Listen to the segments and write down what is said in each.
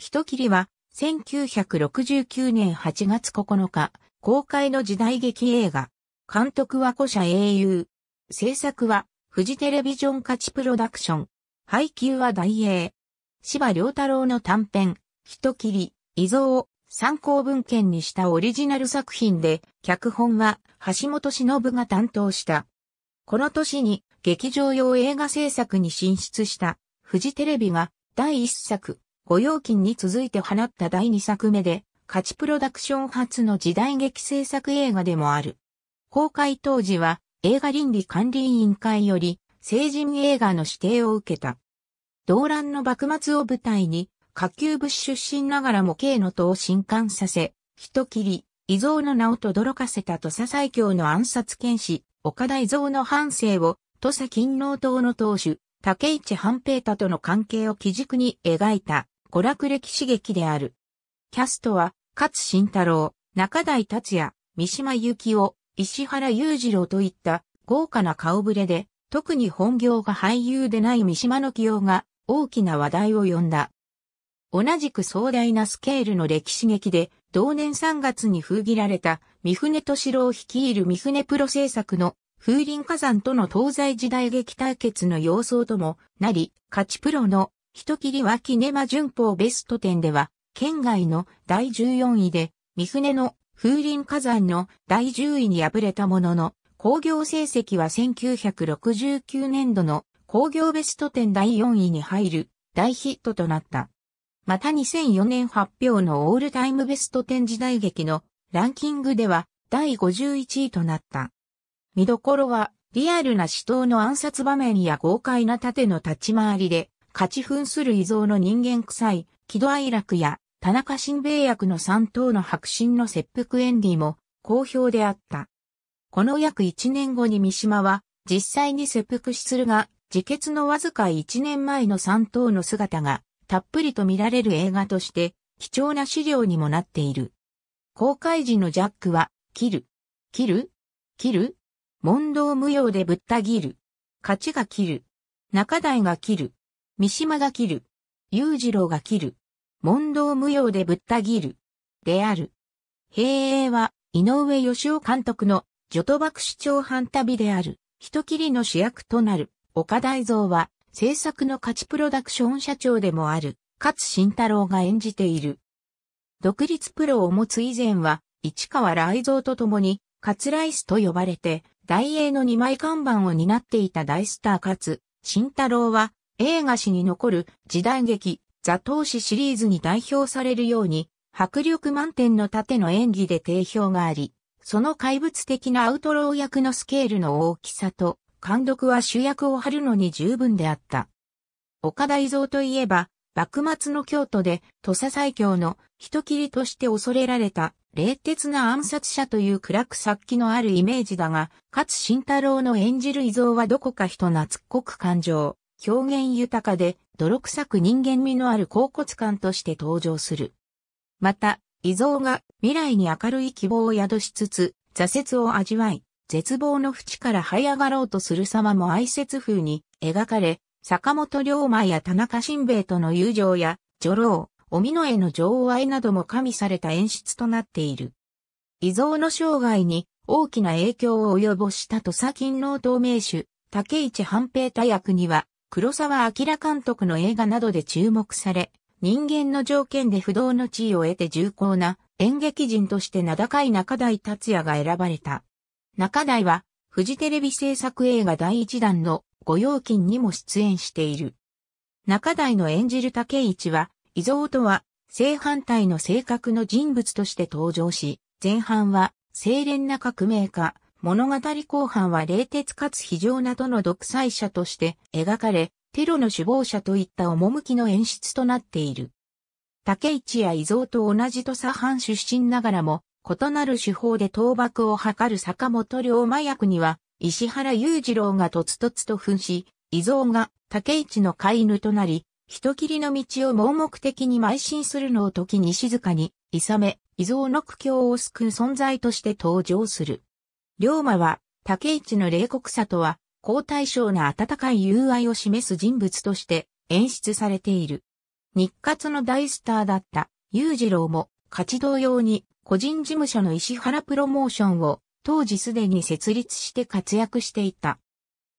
人切りは、1969年8月9日、公開の時代劇映画。監督は古社英雄。制作は、フジテレビジョン価値プロダクション。配給は大英。芝良太郎の短編、人切り、遺像を参考文献にしたオリジナル作品で、脚本は橋本忍が担当した。この年に劇場用映画制作に進出した、フジテレビが第一作、御用金に続いて放った第2作目で、価値プロダクション初の時代劇制作映画でもある。公開当時は映画倫理管理委員会より成人映画の指定を受けた。動乱の幕末を舞台に下級武士出身ながらも刑の党を震撼させ、人切り、伊蔵の名を轟かせた土佐最強の暗殺剣士、岡田伊蔵の反省を土佐勤労党の党首、竹市半平太との関係を基軸に描いた娯楽歴史劇である。キャストは、勝慎太郎、中台達也、三島由紀夫、石原裕次郎といった豪華な顔ぶれで、特に本業が俳優でない三島の起用が大きな話題を呼んだ。同じく壮大なスケールの歴史劇で、同年3月に封切られた三船敏郎率いる三船プロ制作の風林火山との東西時代劇対決の様相ともなり、勝ちプロの人切りはキネマ旬ベスト10では、県外の第14位で、三船の風林火山の第10位に敗れたものの、工業成績は1969年度の工業ベスト10第4位に入る大ヒットとなった。また2004年発表のオールタイムベスト10時代劇のランキングでは第51位となった。見どころはリアルな死闘の暗殺場面や豪快な盾の立ち回りで勝ち扮する異像の人間臭い、木戸愛楽や、田中新兵役の三等の白真の切腹演技も、好評であった。この約1年後に三島は、実際に切腹するが、自決のわずか1年前の三等の姿が、たっぷりと見られる映画として、貴重な資料にもなっている。公開時のジャックは、切る。切る切る問答無用でぶった切る。勝ちが切る。中台が切る。三島が切る。裕次郎が切る。問答無用でぶった切る。である。平英は、井上義雄監督の、ジョトバク市長反旅である。人切りの主役となる。岡大蔵は、制作の価値プロダクション社長でもある。勝慎太郎が演じている。独立プロを持つ以前は、市川雷蔵と共に、カツライスと呼ばれて、大英の二枚看板を担っていた大スター勝慎太郎は、映画史に残る時代劇、ザ投資シリーズに代表されるように、迫力満点の盾の演技で定評があり、その怪物的なアウトロー役のスケールの大きさと、監督は主役を張るのに十分であった。岡田伊蔵といえば、幕末の京都で土佐最強の人切りとして恐れられた冷徹な暗殺者という暗く殺気のあるイメージだが、勝慎太郎の演じる伊蔵はどこか人懐っこく感情。表現豊かで泥臭く人間味のある恍惚感として登場する。また、遺像が未来に明るい希望を宿しつつ、挫折を味わい、絶望の淵から這い上がろうとする様も哀切風に描かれ、坂本龍馬や田中新兵衛との友情や、女郎、お美の絵の女王愛なども加味された演出となっている。遺像の生涯に大きな影響を及ぼした土佐勤労東名手、竹市半平太役には、黒沢明監督の映画などで注目され、人間の条件で不動の地位を得て重厚な演劇人として名高い中台達也が選ばれた。中台は、フジテレビ制作映画第一弾の御用金にも出演している。中台の演じる竹市は、伊蔵とは正反対の性格の人物として登場し、前半は、清廉な革命家、物語後半は冷徹かつ非常などの独裁者として描かれ、テロの首謀者といった趣の演出となっている。竹市や伊蔵と同じ土佐藩出身ながらも、異なる手法で倒幕を図る坂本龍馬役には、石原裕次郎がとつとつと扮し、伊蔵が竹市の飼い犬となり、人切りの道を盲目的に邁進するのを時に静かに、いさめ、伊蔵の苦境を救う存在として登場する。龍馬は、竹市の冷酷さとは、皇太上な温かい友愛を示す人物として演出されている。日活の大スターだった裕次郎も活動用に個人事務所の石原プロモーションを当時すでに設立して活躍していた。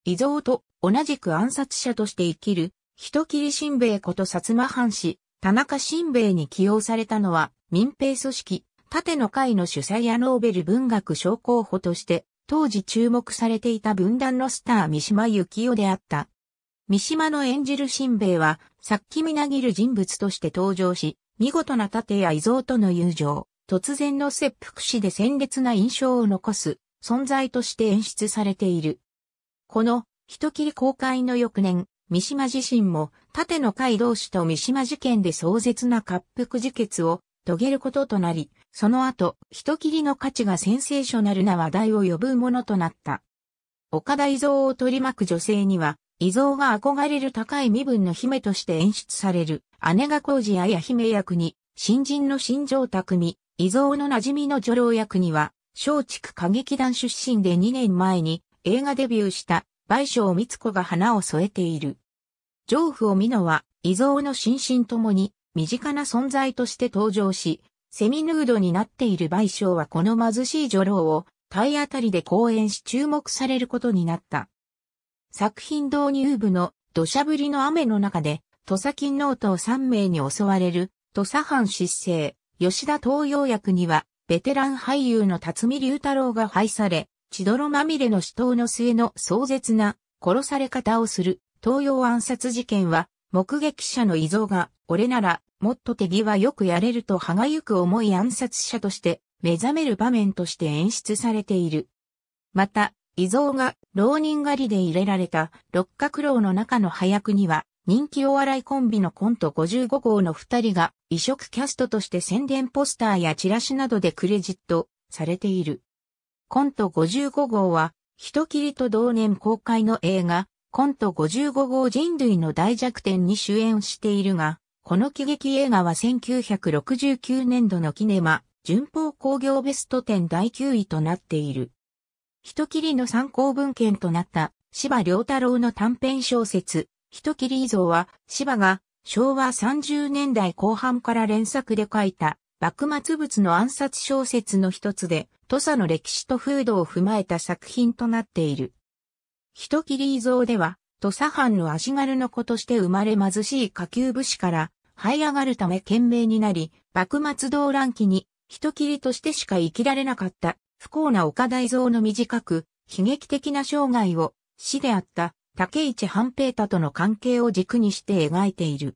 伊蔵と同じく暗殺者として生きる人切新兵衛こと薩摩藩士、田中新兵衛に起用されたのは民兵組織縦の会の主催やノーベル文学賞候補として、当時注目されていた分断のスター三島幸紀夫であった。三島の演じる新兵衛は、っ気みなぎる人物として登場し、見事な盾や遺像との友情、突然の切腹死で鮮烈な印象を残す存在として演出されている。この、人切り公開の翌年、三島自身も、盾の会同士と三島事件で壮絶な滑腹自決を遂げることとなり、その後、人切りの価値がセンセーショナルな話題を呼ぶものとなった。岡田伊蔵を取り巻く女性には、伊蔵が憧れる高い身分の姫として演出される、姉が工事やや姫役に、新人の新城匠、伊蔵の馴染みの女郎役には、松竹歌劇団出身で2年前に映画デビューした倍賞光子が花を添えている。上夫を美濃は、伊蔵の心身ともに身近な存在として登場し、セミヌードになっている賠償はこの貧しい女郎を体当たりで講演し注目されることになった。作品導入部の土砂降りの雨の中で、土佐金納刀3名に襲われる、土佐藩失政、吉田東洋役には、ベテラン俳優の辰巳龍太郎が廃され、血泥まみれの死闘の末の壮絶な殺され方をする東洋暗殺事件は目撃者の遺像が、俺なら、もっと手際よくやれると歯がゆく思い暗殺者として、目覚める場面として演出されている。また、遺像が浪人狩りで入れられた六角楼の中の早くには、人気お笑いコンビのコント55号の二人が異色キャストとして宣伝ポスターやチラシなどでクレジットされている。コント55号は、人切りと同年公開の映画、コント55号人類の大弱点に主演しているが、この喜劇映画は1969年度のキネマ、順法工業ベスト10第9位となっている。人切りの参考文献となった芝良太郎の短編小説、人切り以像は芝が昭和30年代後半から連作で書いた幕末物の暗殺小説の一つで土佐の歴史と風土を踏まえた作品となっている。人切り像では、土佐藩の足軽の子として生まれ貧しい下級武士から這い上がるため懸命になり、幕末動乱期に人切りとしてしか生きられなかった不幸な岡大蔵の短く悲劇的な生涯を死であった竹市半平太との関係を軸にして描いている。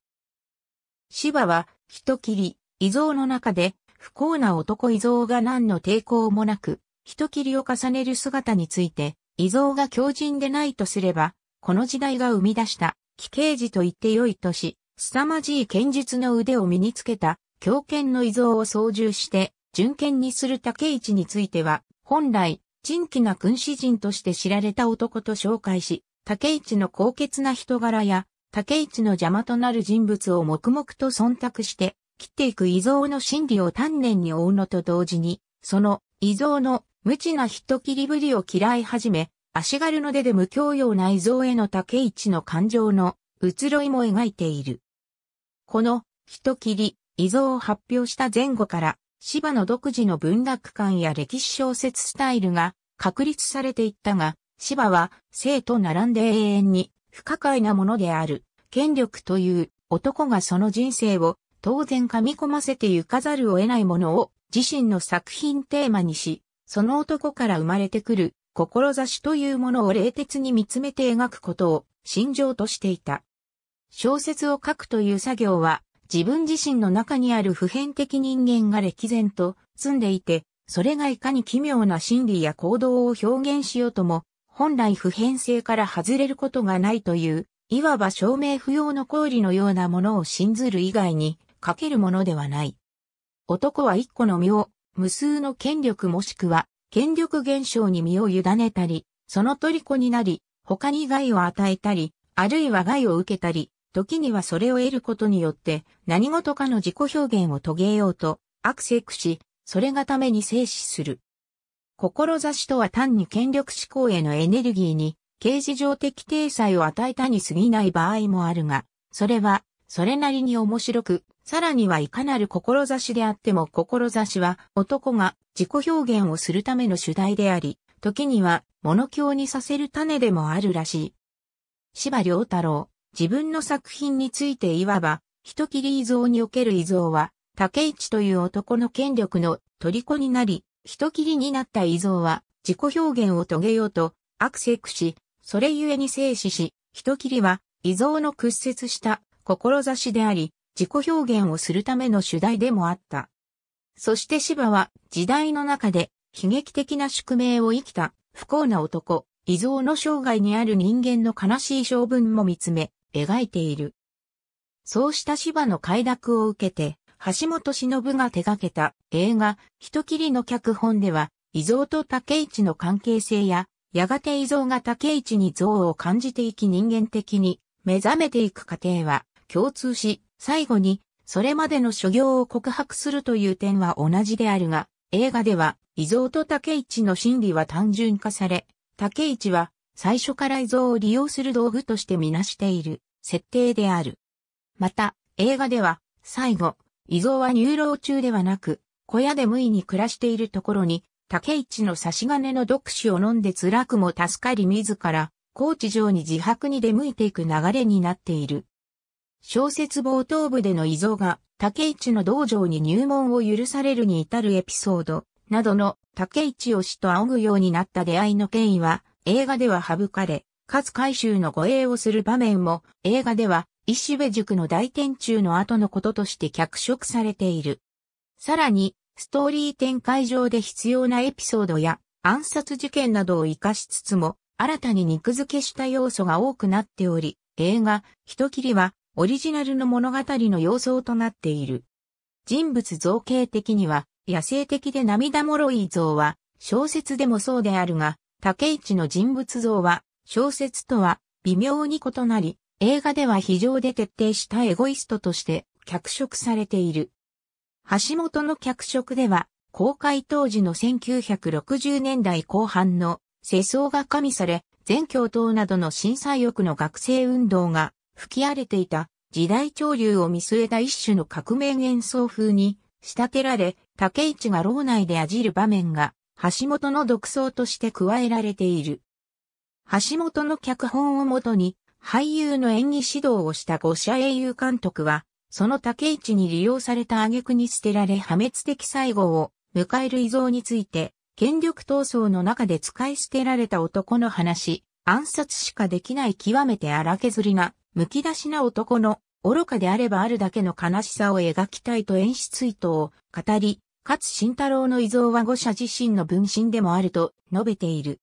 芝は人切り、遺像の中で不幸な男遺像が何の抵抗もなく人切りを重ねる姿について遺像が強靭でないとすれば、この時代が生み出した、奇形児と言って良いとし、凄まじい剣術の腕を身につけた、狂犬の遺像を操縦して、純剣にする竹市については、本来、珍奇な君子人として知られた男と紹介し、竹市の高潔な人柄や、竹市の邪魔となる人物を黙々と忖度して、切っていく遺像の真理を丹念に追うのと同時に、その遺像の無知な人切りぶりを嫌い始め、足軽の出で無教養内臓への竹市の感情の移ろいも描いている。この人切り、遺像を発表した前後から、芝の独自の文学観や歴史小説スタイルが確立されていったが、芝は生と並んで永遠に不可解なものである、権力という男がその人生を当然噛み込ませてゆかざるを得ないものを自身の作品テーマにし、その男から生まれてくる、志というものを冷徹に見つめて描くことを、心情としていた。小説を書くという作業は、自分自身の中にある普遍的人間が歴然と住んでいて、それがいかに奇妙な心理や行動を表現しようとも、本来普遍性から外れることがないという、いわば証明不要の行為のようなものを信ずる以外に、かけるものではない。男は一個の妙、無数の権力もしくは権力現象に身を委ねたり、その虜になり、他に害を与えたり、あるいは害を受けたり、時にはそれを得ることによって何事かの自己表現を遂げようとアクセクし、それがために静止する。志とは単に権力思考へのエネルギーに、形事上的体裁を与えたに過ぎない場合もあるが、それはそれなりに面白く、さらにはいかなる志であっても志は男が自己表現をするための主題であり、時には物教にさせる種でもあるらしい。芝良太郎、自分の作品についていわば、人切り遺像における遺像は、竹市という男の権力の虜になり、人切りになった遺像は、自己表現を遂げようと、アクセクし、それゆえに静止し、人切りは、遺像の屈折した志であり、自己表現をするための主題でもあった。そして芝は時代の中で悲劇的な宿命を生きた不幸な男、異蔵の生涯にある人間の悲しい性分も見つめ、描いている。そうした芝の快諾を受けて、橋本忍が手掛けた映画、人切りの脚本では、伊蔵と竹市の関係性や、やがて伊蔵が竹市に憎悪を感じていき人間的に目覚めていく過程は、共通し、最後に、それまでの所業を告白するという点は同じであるが、映画では、伊蔵と竹市の心理は単純化され、竹市は、最初から伊蔵を利用する道具としてみなしている、設定である。また、映画では、最後、伊蔵は入浪中ではなく、小屋で無意に暮らしているところに、竹市の差し金の毒死を飲んで辛くも助かり自ら、高知城に自白に出向いていく流れになっている。小説冒頭部での遺像が竹市の道場に入門を許されるに至るエピソードなどの竹市を師と仰ぐようになった出会いの経緯は映画では省かれ、かつ回収の護衛をする場面も映画では石部塾の大天中の後のこととして脚色されている。さらに、ストーリー展開上で必要なエピソードや暗殺事件などを活かしつつも、新たに肉付けした要素が多くなっており、映画、人切りはオリジナルの物語の様相となっている。人物造形的には、野生的で涙もろい像は、小説でもそうであるが、竹市の人物像は、小説とは微妙に異なり、映画では非常で徹底したエゴイストとして脚色されている。橋本の脚色では、公開当時の1960年代後半の世相が加味され、全教頭などの審査欲の学生運動が吹き荒れていた時代潮流を見据えた一種の革命演奏風に仕立てられ、竹市が牢内であじる場面が橋本の独創として加えられている。橋本の脚本をもとに俳優の演技指導をした五社英雄監督は、その竹市に利用された挙句に捨てられ破滅的最後を迎える遺像について、権力闘争の中で使い捨てられた男の話、暗殺しかできない極めて荒削りなむき出しな男の愚かであればあるだけの悲しさを描きたいと演出意図を語り、かつ慎太郎の遺像は御社自身の分身でもあると述べている。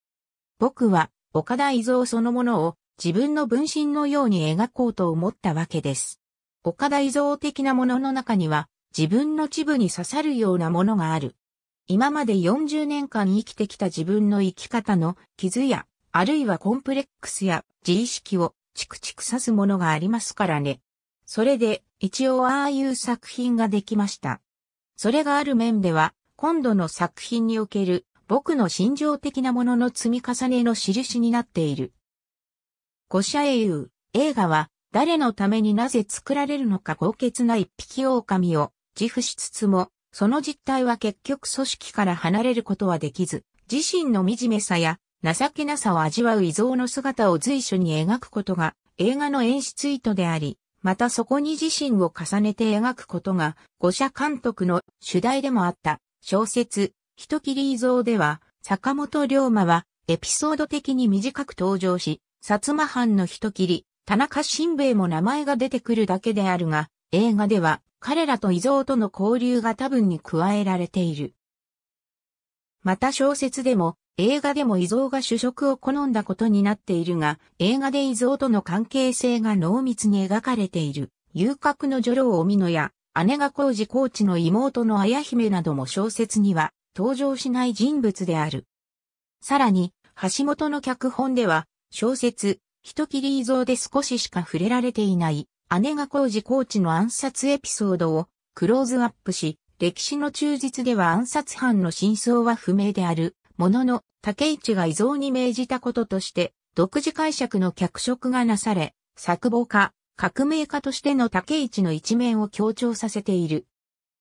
僕は岡田遺像そのものを自分の分身のように描こうと思ったわけです。岡田遺像的なものの中には自分の秩父に刺さるようなものがある。今まで40年間生きてきた自分の生き方の傷や、あるいはコンプレックスや自意識をチクチク刺すものがありますからね。それで、一応ああいう作品ができました。それがある面では、今度の作品における僕の心情的なものの積み重ねの印になっている。五社英雄、映画は誰のためになぜ作られるのか豪傑な一匹狼を自負しつつも、その実態は結局組織から離れることはできず、自身の惨めさや情けなさを味わう遺像の姿を随所に描くことが映画の演出意図であり、またそこに自身を重ねて描くことが、五社監督の主題でもあった小説、人切り遺像では、坂本龍馬はエピソード的に短く登場し、薩摩藩の人切り、田中新兵衛も名前が出てくるだけであるが、映画では彼らと遺像との交流が多分に加えられている。また小説でも、映画でも遺蔵が主食を好んだことになっているが、映画で遺蔵との関係性が濃密に描かれている、遊郭の女郎おみのや、姉が工事コーチの妹の綾姫なども小説には登場しない人物である。さらに、橋本の脚本では、小説、人切り遺蔵で少ししか触れられていない、姉が工事コーチの暗殺エピソードをクローズアップし、歴史の忠実では暗殺犯の真相は不明であるものの、竹市が遺贈に命じたこととして、独自解釈の脚色がなされ、作望家、革命家としての竹市の一面を強調させている。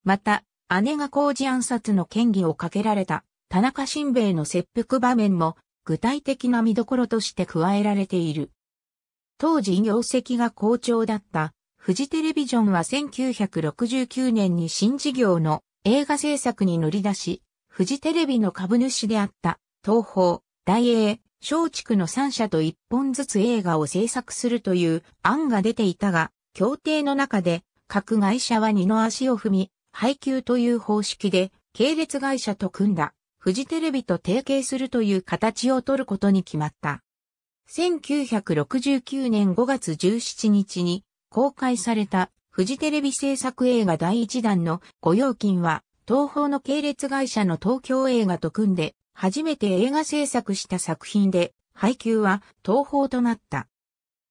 また、姉が工事暗殺の嫌疑をかけられた、田中新兵衛の切腹場面も、具体的な見どころとして加えられている。当時業績が好調だった、富士テレビジョンは1969年に新事業の映画制作に乗り出し、フジテレビの株主であった、東宝、大英、松竹の3社と1本ずつ映画を制作するという案が出ていたが、協定の中で各会社は二の足を踏み、配給という方式で系列会社と組んだ、フジテレビと提携するという形を取ることに決まった。1969年5月17日に公開されたフジテレビ制作映画第1弾の御用金は東宝の系列会社の東京映画と組んで、初めて映画制作した作品で、配給は東宝となった。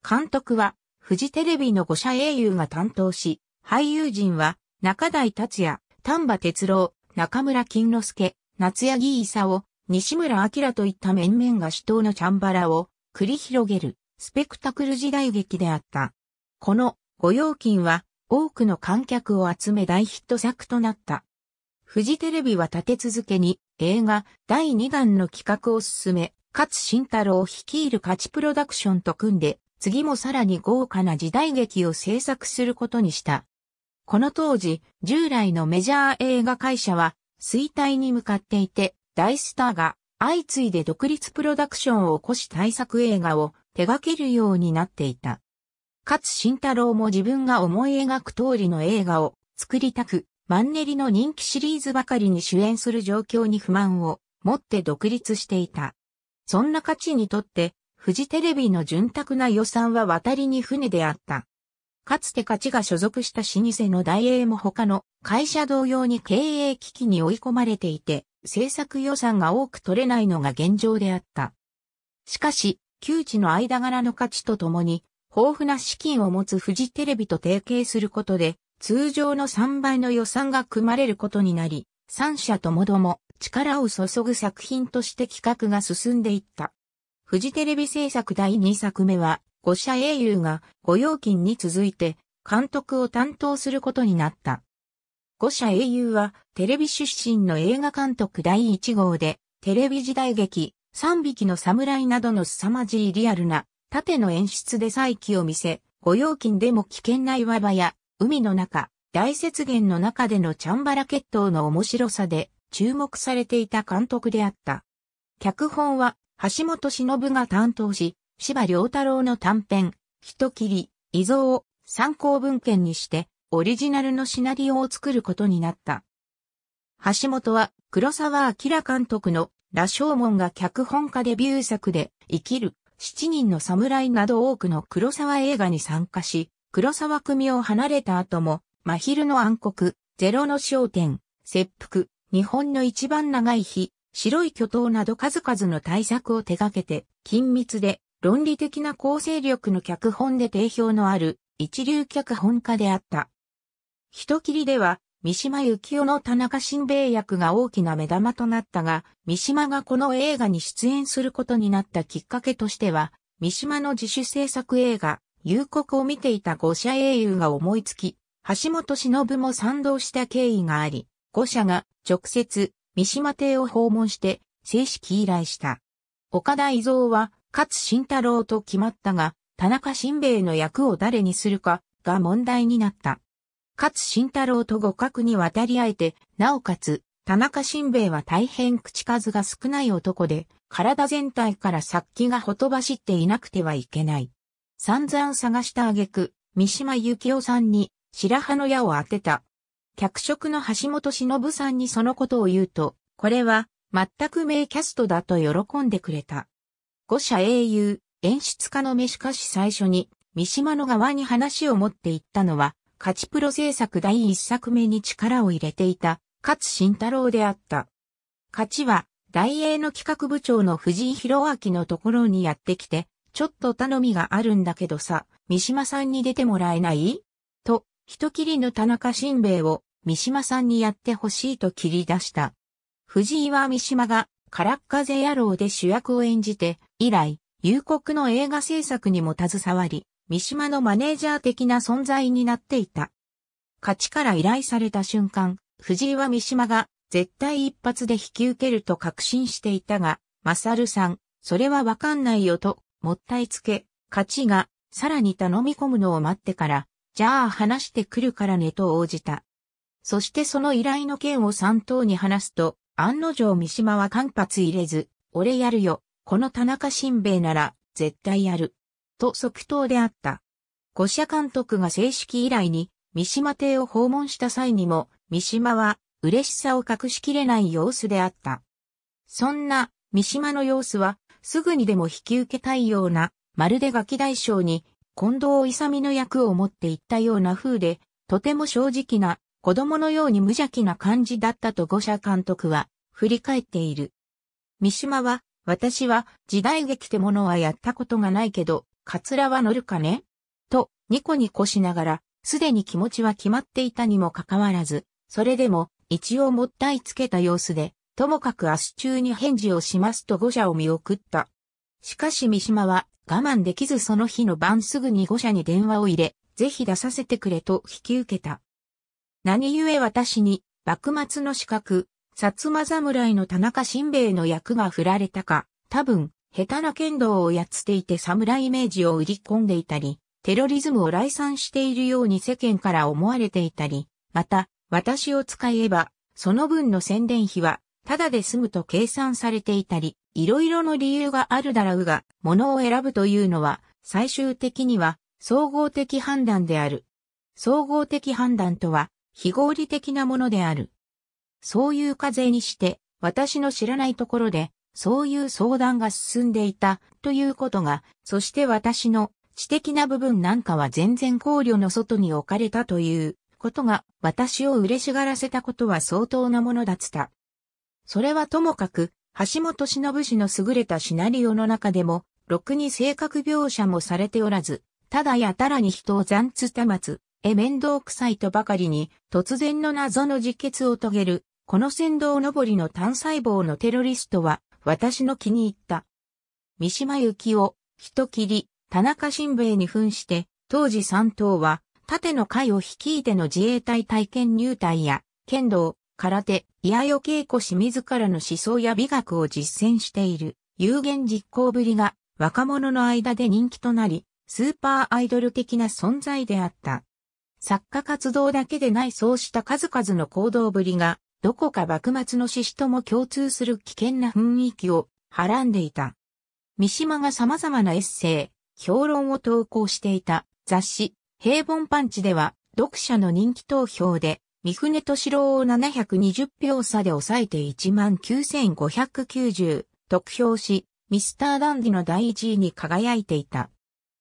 監督は、フジテレビの5社英雄が担当し、俳優陣は、中台達也、丹波哲郎、中村金之助、夏谷義勲、西村明といった面々が主刀のチャンバラを繰り広げるスペクタクル時代劇であった。この御用金は多くの観客を集め大ヒット作となった。フジテレビは立て続けに映画第2弾の企画を進め、勝慎太郎率いる勝ちプロダクションと組んで、次もさらに豪華な時代劇を制作することにした。この当時、従来のメジャー映画会社は衰退に向かっていて、大スターが相次いで独立プロダクションを起こし対策映画を手掛けるようになっていた。勝慎太郎も自分が思い描く通りの映画を作りたく、マンネリの人気シリーズばかりに主演する状況に不満を持って独立していた。そんな価値にとって、フジテレビの潤沢な予算は渡りに船であった。かつて価値が所属した老舗の大英も他の会社同様に経営危機に追い込まれていて、制作予算が多く取れないのが現状であった。しかし、窮地の間柄の価値とともに、豊富な資金を持つフジテレビと提携することで、通常の3倍の予算が組まれることになり、3社ともども力を注ぐ作品として企画が進んでいった。フジテレビ制作第2作目は、5社英雄が御用金に続いて監督を担当することになった。5社英雄はテレビ出身の映画監督第1号で、テレビ時代劇、3匹の侍などの凄まじいリアルな、縦の演出で再起を見せ、御用金でも危険な岩場や、海の中、大雪原の中でのチャンバラ決闘の面白さで注目されていた監督であった。脚本は橋本忍が担当し、柴良太郎の短編、人切り、遺蔵を参考文献にして、オリジナルのシナリオを作ることになった。橋本は黒沢明監督の羅生門が脚本家デビュー作で生きる七人の侍など多くの黒沢映画に参加し、黒沢組を離れた後も、真昼の暗黒、ゼロの焦点、切腹、日本の一番長い日、白い巨頭など数々の対策を手掛けて、緊密で論理的な構成力の脚本で定評のある一流脚本家であった。人切りでは、三島由紀夫の田中新兵役が大きな目玉となったが、三島がこの映画に出演することになったきっかけとしては、三島の自主制作映画、夕刻を見ていた五社英雄が思いつき、橋本忍も賛同した経緯があり、五社が直接三島邸を訪問して正式依頼した。岡田伊蔵は勝慎太郎と決まったが、田中新兵衛の役を誰にするかが問題になった。勝慎太郎と互角に渡り合えて、なおかつ、田中新兵衛は大変口数が少ない男で、体全体から殺気がほとばしっていなくてはいけない。散々探した挙句、三島由紀夫さんに白羽の矢を当てた。脚色の橋本忍さんにそのことを言うと、これは全く名キャストだと喜んでくれた。五社英雄、演出家の目しかし最初に三島の側に話を持って行ったのは、勝ちプロ制作第一作目に力を入れていた、勝慎太郎であった。勝ちは、大英の企画部長の藤井博明のところにやってきて、ちょっと頼みがあるんだけどさ、三島さんに出てもらえないと、人切りの田中新兵衛を三島さんにやってほしいと切り出した。藤井は三島が、ッっ風野郎で主役を演じて、以来、夕刻の映画制作にも携わり、三島のマネージャー的な存在になっていた。勝ちから依頼された瞬間、藤井は三島が絶対一発で引き受けると確信していたが、マサルさん、それはわかんないよともったいつけ、勝ちが、さらに頼み込むのを待ってから、じゃあ話してくるからねと応じた。そしてその依頼の件を三等に話すと、案の定三島は間髪入れず、俺やるよ、この田中新兵衛なら、絶対やる。と即答であった。五社監督が正式依頼に、三島邸を訪問した際にも、三島は、嬉しさを隠しきれない様子であった。そんな、三島の様子は、すぐにでも引き受けたいような、まるでガキ大将に、近藤勇の役を持っていったような風で、とても正直な、子供のように無邪気な感じだったと五社監督は、振り返っている。三島は、私は、時代劇ってものはやったことがないけど、カツラは乗るかねと、ニコニコしながら、すでに気持ちは決まっていたにもかかわらず、それでも、一応もったいつけた様子で、ともかく明日中に返事をしますと五社を見送った。しかし三島は我慢できずその日の晩すぐに五社に電話を入れ、ぜひ出させてくれと引き受けた。何故私に、幕末の資格、薩摩侍の田中新兵衛の役が振られたか、多分、下手な剣道をやっつていて侍イメージを売り込んでいたり、テロリズムを来賛しているように世間から思われていたり、また、私を使えば、その分の宣伝費はただで済むと計算されていたり、いろいろの理由があるだろうが、ものを選ぶというのは、最終的には、総合的判断である。総合的判断とは、非合理的なものである。そういう風にして、私の知らないところで、そういう相談が進んでいた、ということが、そして私の知的な部分なんかは全然考慮の外に置かれたということが、私を嬉しがらせたことは相当なものだった。それはともかく、橋本忍氏の優れたシナリオの中でも、ろくに性格描写もされておらず、ただやたらに人を残つたまつ、え面倒くさいとばかりに、突然の謎の自決を遂げる、この先導上りの単細胞のテロリストは、私の気に入った。三島幸を、夫、人切り、田中新兵衛に扮して、当時三党は、盾の会を率いての自衛隊体験入隊や、剣道、空手、やよ恵子氏自らの思想や美学を実践している有言実行ぶりが若者の間で人気となり、スーパーアイドル的な存在であった。作家活動だけでないそうした数々の行動ぶりが、どこか幕末の志士とも共通する危険な雰囲気をはらんでいた。三島が様々なエッセイ、評論を投稿していた雑誌、平凡パンチでは、読者の人気投票で三船敏郎を720票差で抑えて19,590得票し、ミスターダンディの第1位に輝いていた。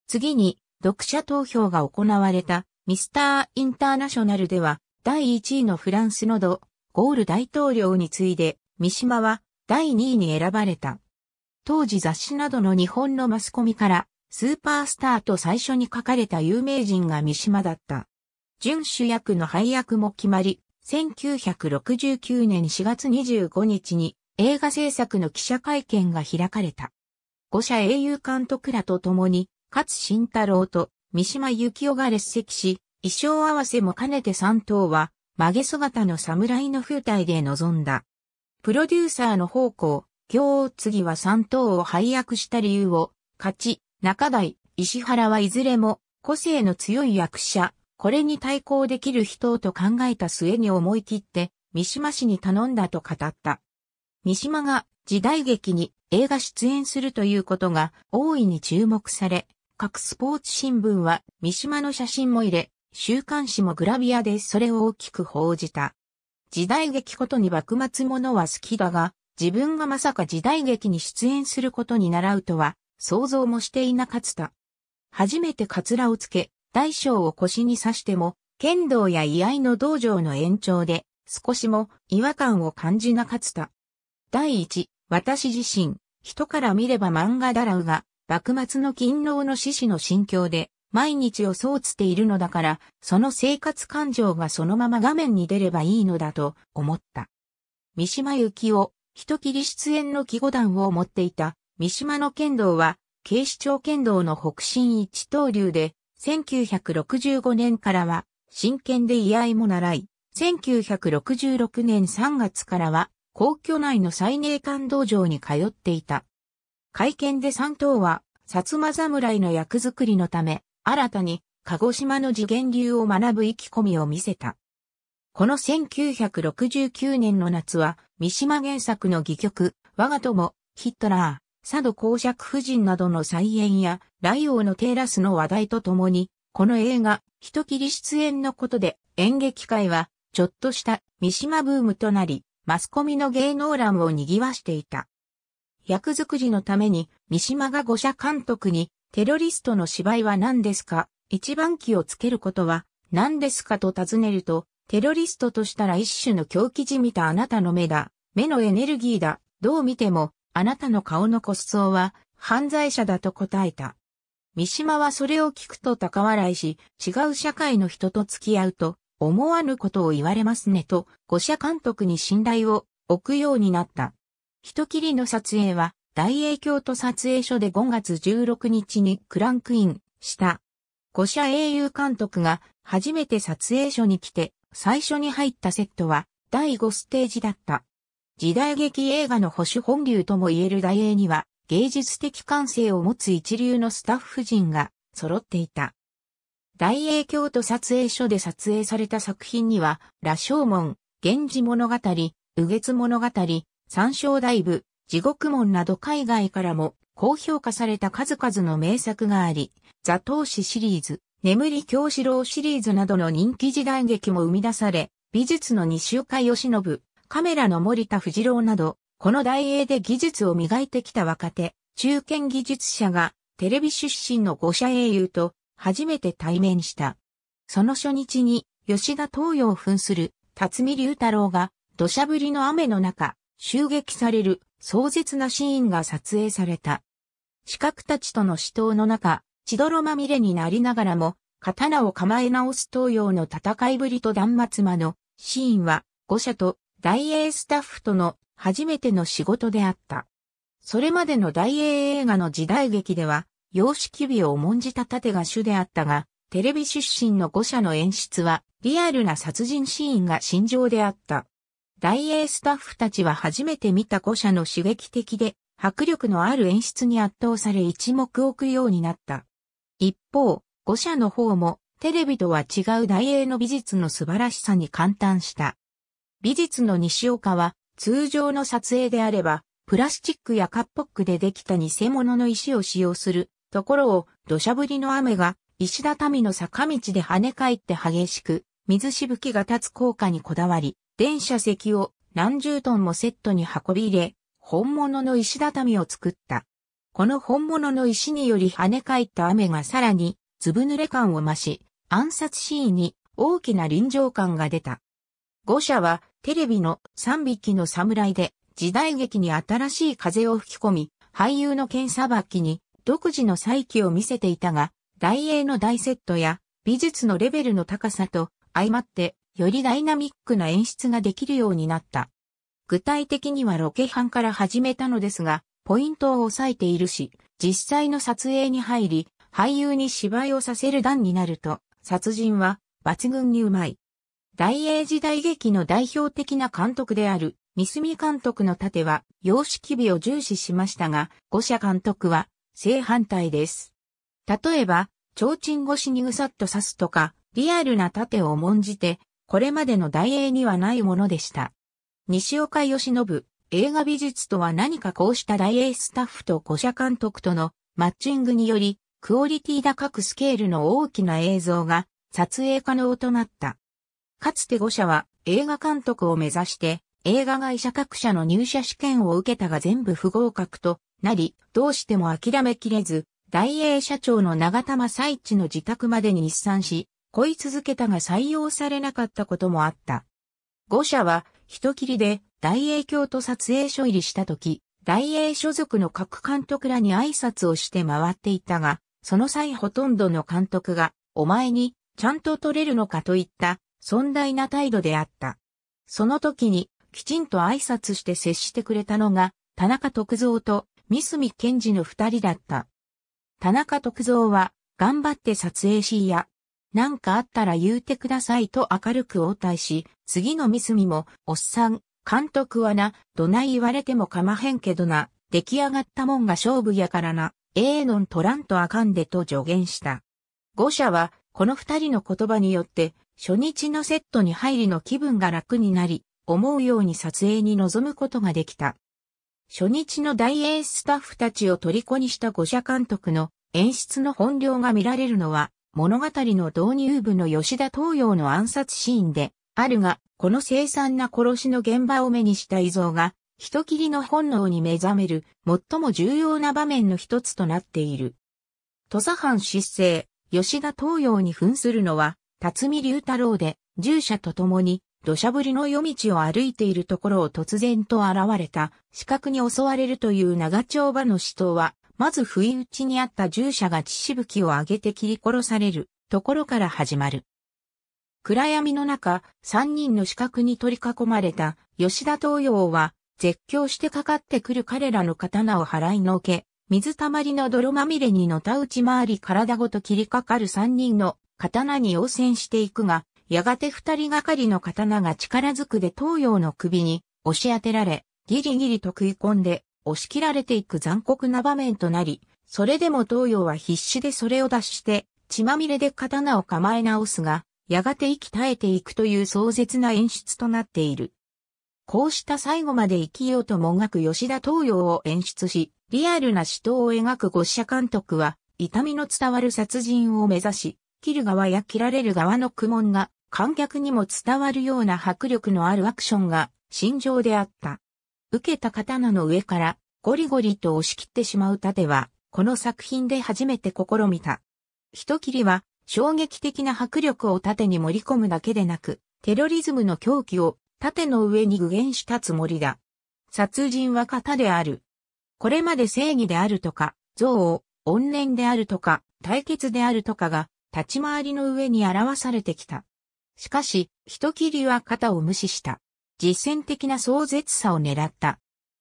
次に、読者投票が行われたミスターインターナショナルでは、第1位のフランスのド、ゴール大統領に次いで、三島は第2位に選ばれた。当時雑誌などの日本のマスコミから、スーパースターと最初に書かれた有名人が三島だった。準主役の配役も決まり、1969年4月25日に映画制作の記者会見が開かれた。五社英雄監督らと共に、勝慎太郎と三島幸雄が列席し、衣装合わせも兼ねて三頭は、曲げ姿の侍の風体で臨んだ。プロデューサーの方向、行を次は三頭を配役した理由を、勝ち、中台、石原はいずれも、個性の強い役者、これに対抗できる人をと考えた末に思い切って、三島氏に頼んだと語った。三島が時代劇に映画出演するということが大いに注目され、各スポーツ新聞は三島の写真も入れ、週刊誌もグラビアでそれを大きく報じた。時代劇ことに幕末ものは好きだが、自分がまさか時代劇に出演することに習うとは、想像もしていなかった。初めてカツラをつけ、大将を腰に刺しても、剣道や居合の道場の延長で、少しも違和感を感じなかった。第一、私自身、人から見れば漫画だらうが、幕末の勤労の志士の心境で、毎日をそうつているのだから、その生活感情がそのまま画面に出ればいいのだと思った。三島由紀夫、人切り出演の記号団を持っていた、三島の剣道は、警視庁剣道の北進一刀流で、1965年からは、真剣で居合も習い、1966年3月からは、皇居内の最寧館道場に通っていた。会見で三等は、薩摩侍の役作りのため、新たに、鹿児島の次元流を学ぶ意気込みを見せた。この1969年の夏は、三島原作の戯曲、我が友、ヒットラー、佐渡公爵夫人などの再演や、オ王のテーラスの話題とともに、この映画、人切り出演のことで、演劇界は、ちょっとした三島ブームとなり、マスコミの芸能欄を賑わしていた。役作りのために、三島が五社監督に、テロリストの芝居は何ですか一番気をつけることは何ですかと尋ねると、テロリストとしたら一種の狂気じみたあなたの目だ、目のエネルギーだ、どう見てもあなたの顔の骨相は犯罪者だと答えた。三島はそれを聞くと高笑いし、違う社会の人と付き合うと、思わぬことを言われますねと、五社監督に信頼を置くようになった。人切りの撮影は、大英響と撮影所で5月16日にクランクインした。五社英雄監督が初めて撮影所に来て、最初に入ったセットは、第5ステージだった。時代劇映画の保守本流とも言える大映には、芸術的感性を持つ一流のスタッフ陣が揃っていた。大英京都撮影所で撮影された作品には、羅生門、源氏物語、右月物語、三章大部、地獄門など海外からも高評価された数々の名作があり、座頭市シリーズ、眠り京四郎シリーズなどの人気時代劇も生み出され、美術の西岡義信、カメラの森田藤郎など、この大英で技術を磨いてきた若手、中堅技術者が、テレビ出身の五社英雄と、初めて対面した。その初日に、吉田東洋を扮する、辰巳龍太郎が、土砂降りの雨の中、襲撃される、壮絶なシーンが撮影された。刺客たちとの死闘の中、血泥まみれになりながらも、刀を構え直す東洋の戦いぶりと断末魔のシーンは、五社と大英スタッフとの初めての仕事であった。それまでの大英映画の時代劇では、様式美を重んじた盾が主であったが、テレビ出身の5社の演出は、リアルな殺人シーンが心情であった。大英スタッフたちは初めて見た5社の刺激的で、迫力のある演出に圧倒され一目置くようになった。一方、5社の方も、テレビとは違う大英の美術の素晴らしさに感嘆した。美術の西岡は、通常の撮影であれば、プラスチックやカッポックでできた偽物の石を使用するところを土砂降りの雨が石畳の坂道で跳ね返って激しく水しぶきが立つ効果にこだわり、電車席を何十トンもセットに運び入れ、本物の石畳を作った。この本物の石により跳ね返った雨がさらにぶ濡れ感を増し、暗殺シーンに大きな臨場感が出た。五社はテレビの3匹の侍で時代劇に新しい風を吹き込み、俳優の剣さばきに独自の再起を見せていたが、大英の大セットや美術のレベルの高さと相まってよりダイナミックな演出ができるようになった。具体的にはロケ班から始めたのですが、ポイントを抑えているし、実際の撮影に入り、俳優に芝居をさせる段になると、殺人は抜群にうまい。大英時代劇の代表的な監督である、三角監督の盾は、様式美を重視しましたが、五社監督は、正反対です。例えば、提灯越しにぐさっと刺すとか、リアルな盾を重んじて、これまでの大英にはないものでした。西岡義信、映画美術とは何かこうした大英スタッフと五社監督とのマッチングにより、クオリティ高くスケールの大きな映像が撮影可能となった。かつて5社は映画監督を目指して映画会社各社の入社試験を受けたが全部不合格となり、どうしても諦めきれず、大英社長の長田正一の自宅までに日産し、恋続けたが採用されなかったこともあった。5社は人切りで大英京都撮影所入りした時、大英所属の各監督らに挨拶をして回っていたが、その際ほとんどの監督が、お前にちゃんと撮れるのかといった尊大な態度であった。その時に、きちんと挨拶して接してくれたのが、田中徳造と三角健二の二人だった。田中徳造は、頑張って撮影しいや、なんかあったら言うてくださいと明るく応対し、次の三角も、おっさん、監督はな、どない言われてもかまへんけどな、出来上がったもんが勝負やからな、ええー、のん取らんとあかんでと助言した。五社は、この二人の言葉によって、初日のセットに入りの気分が楽になり、思うように撮影に臨むことができた。初日の大ースタッフたちを虜にした五社監督の演出の本領が見られるのは、物語の導入部の吉田東洋の暗殺シーンで、あるが、この凄惨な殺しの現場を目にした遺像が、人切りの本能に目覚める、最も重要な場面の一つとなっている。土佐藩失政、吉田東洋に扮するのは、辰巳龍太郎で、従者と共に、土砂降りの夜道を歩いているところを突然と現れた、死角に襲われるという長丁場の死闘は、まず不意打ちにあった従者が血しぶきを上げて切り殺されるところから始まる。暗闇の中、三人の死角に取り囲まれた吉田東洋は、絶叫してかかってくる彼らの刀を払いのけ、水たまりの泥まみれにのた打ち回り体ごと切りかかる三人の刀に応戦していくが、やがて二人がかりの刀が力ずくで東洋の首に押し当てられ、ギリギリと食い込んで押し切られていく残酷な場面となり、それでも東洋は必死でそれを脱して、血まみれで刀を構え直すが、やがて息絶えていくという壮絶な演出となっている。こうした最後まで生きようともがく吉田東洋を演出し、リアルな死闘を描く五社監督は、痛みの伝わる殺人を目指し、切る側や切られる側の苦悶が観客にも伝わるような迫力のあるアクションが心情であった。受けた刀の上からゴリゴリと押し切ってしまう盾は、この作品で初めて試みた。一切りは衝撃的な迫力を盾に盛り込むだけでなく、テロリズムの狂気を盾の上に具現したつもりだ。殺人は型である。これまで正義であるとか、憎悪、怨念であるとか、対決であるとかが立ち回りの上に表されてきた。しかし、人切りは肩を無視した。実践的な壮絶さを狙った。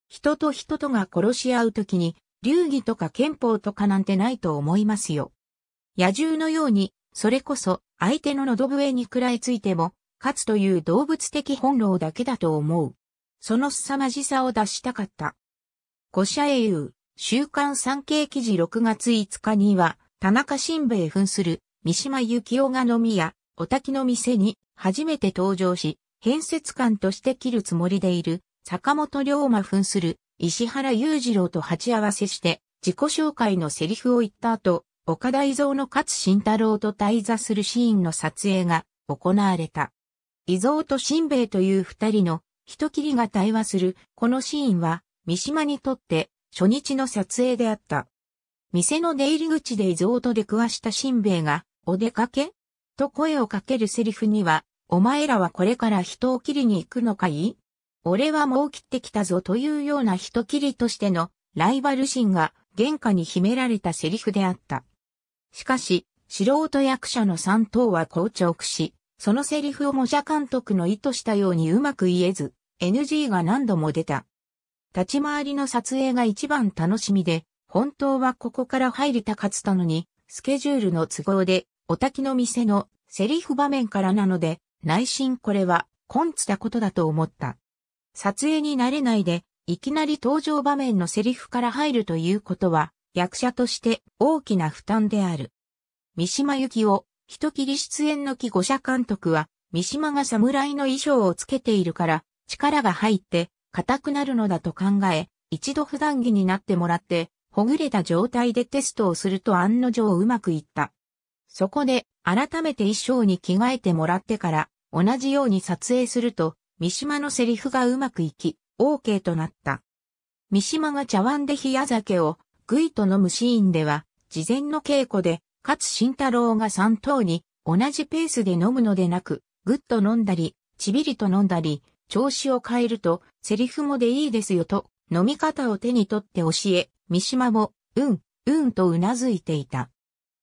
人と人とが殺し合うときに、流儀とか憲法とかなんてないと思いますよ。野獣のように、それこそ相手の喉笛に食らいついても、勝つという動物的本能だけだと思う。その凄まじさを出したかった。五社英雄、週刊産経記事6月5日には、田中新兵衛扮する三島幸紀夫が飲みや、お滝の店に初めて登場し、変節官として切るつもりでいる、坂本龍馬扮する、石原裕次郎と鉢合わせして、自己紹介のセリフを言った後、岡田伊蔵の勝慎太郎と対座するシーンの撮影が行われた。伊蔵と新兵衛という二人の人切りが対話するこのシーンは三島にとって初日の撮影であった。店の出入り口で伊蔵と出くわした新兵衛がお出かけと声をかけるセリフには、お前らはこれから人を切りに行くのかい俺はもう切ってきたぞというような人切りとしてのライバル心が原価に秘められたセリフであった。しかし、素人役者の三等は硬直し、そのセリフを模写監督の意図したようにうまく言えず、NG が何度も出た。立ち回りの撮影が一番楽しみで、本当はここから入りたかったのに、スケジュールの都合でおたきの店のセリフ場面からなので、内心これは、コンツたことだと思った。撮影に慣れないで、いきなり登場場面のセリフから入るということは、役者として大きな負担である。三島由紀夫、人切り出演の木五社監督は、三島が侍の衣装をつけているから、力が入って、硬くなるのだと考え、一度普段着になってもらって、ほぐれた状態でテストをすると案の定うまくいった。そこで、改めて衣装に着替えてもらってから、同じように撮影すると、三島のセリフがうまくいき、OK となった。三島が茶碗で冷や酒をぐいと飲むシーンでは、事前の稽古で、勝慎太郎が三等に同じペースで飲むのでなく、ぐっと飲んだり、ちびりと飲んだり、調子を変えると、セリフもでいいですよと、飲み方を手に取って教え、三島も、うん、うんとうなずいていた。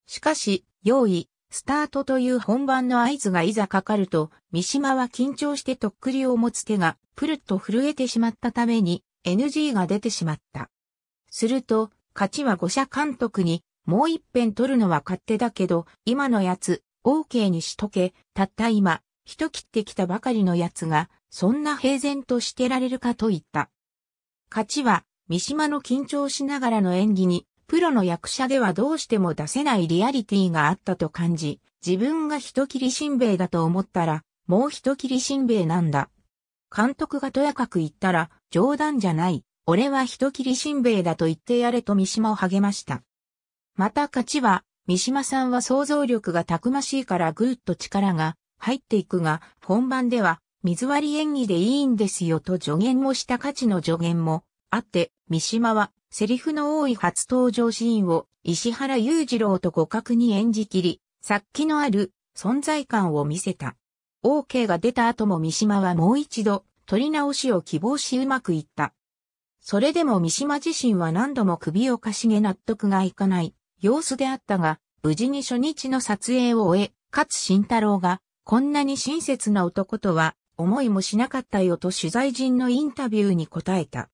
しかし、用意、スタートという本番の合図がいざかかると、三島は緊張してとっくりを持つ手が、プルッと震えてしまったために、NG が出てしまった。すると、勝ちは五社監督に、もう一遍取るのは勝手だけど、今のやつ、OK にしとけ、たった今、人切ってきたばかりのやつが、そんな平然としてられるかと言った。勝ちは、三島の緊張しながらの演技に、プロの役者ではどうしても出せないリアリティがあったと感じ、自分が人切りしんべヱだと思ったら、もう人切りしんべヱなんだ。監督がとやかく言ったら、冗談じゃない。俺は人切りしんべヱだと言ってやれと三島を励ました。また勝ちは、三島さんは想像力がたくましいからぐーっと力が入っていくが、本番では水割り演技でいいんですよと助言をした価値の助言もあって、三島はセリフの多い初登場シーンを石原裕次郎と互角に演じきり、殺気のある存在感を見せた。OK が出た後も三島はもう一度取り直しを希望しうまくいった。それでも三島自身は何度も首をかしげ納得がいかない様子であったが、無事に初日の撮影を終え、勝慎太郎がこんなに親切な男とは思いもしなかったよと取材陣のインタビューに答えた。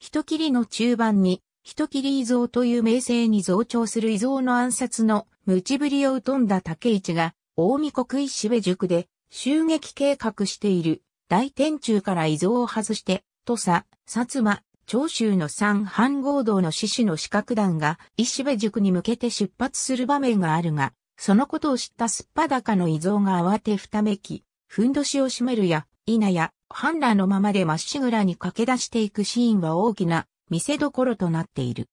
人切の中盤に、人切遺像という名声に増長する遺像の暗殺の無知ぶりを疎んだ竹市が、大見国石部塾で襲撃計画している大天中から遺像を外して、土佐、薩摩、長州の三半合同の志士の四角団が石部塾に向けて出発する場面があるが、そのことを知ったすっぱだかの遺像が慌てふためき、ふんどしを締めるや、否や、ハンラのままでまっしぐらに駆け出していくシーンは大きな見せどころとなっている。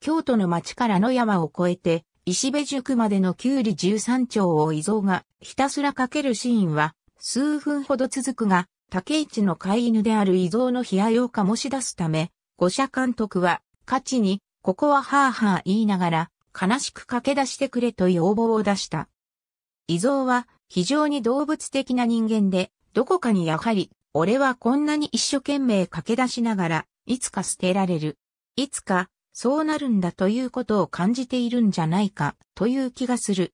京都の町から野山を越えて、石部塾までのキュウリ13丁を伊蔵がひたすらかけるシーンは数分ほど続くが、竹市の飼い犬である伊蔵の悲哀を醸し出すため、五社監督は、勝ちに、ここははあはあ言いながら、悲しく駆け出してくれと要望を出した。伊蔵は非常に動物的な人間で、どこかにやはり、俺はこんなに一生懸命駆け出しながら、いつか捨てられる。いつか、そうなるんだということを感じているんじゃないか、という気がする。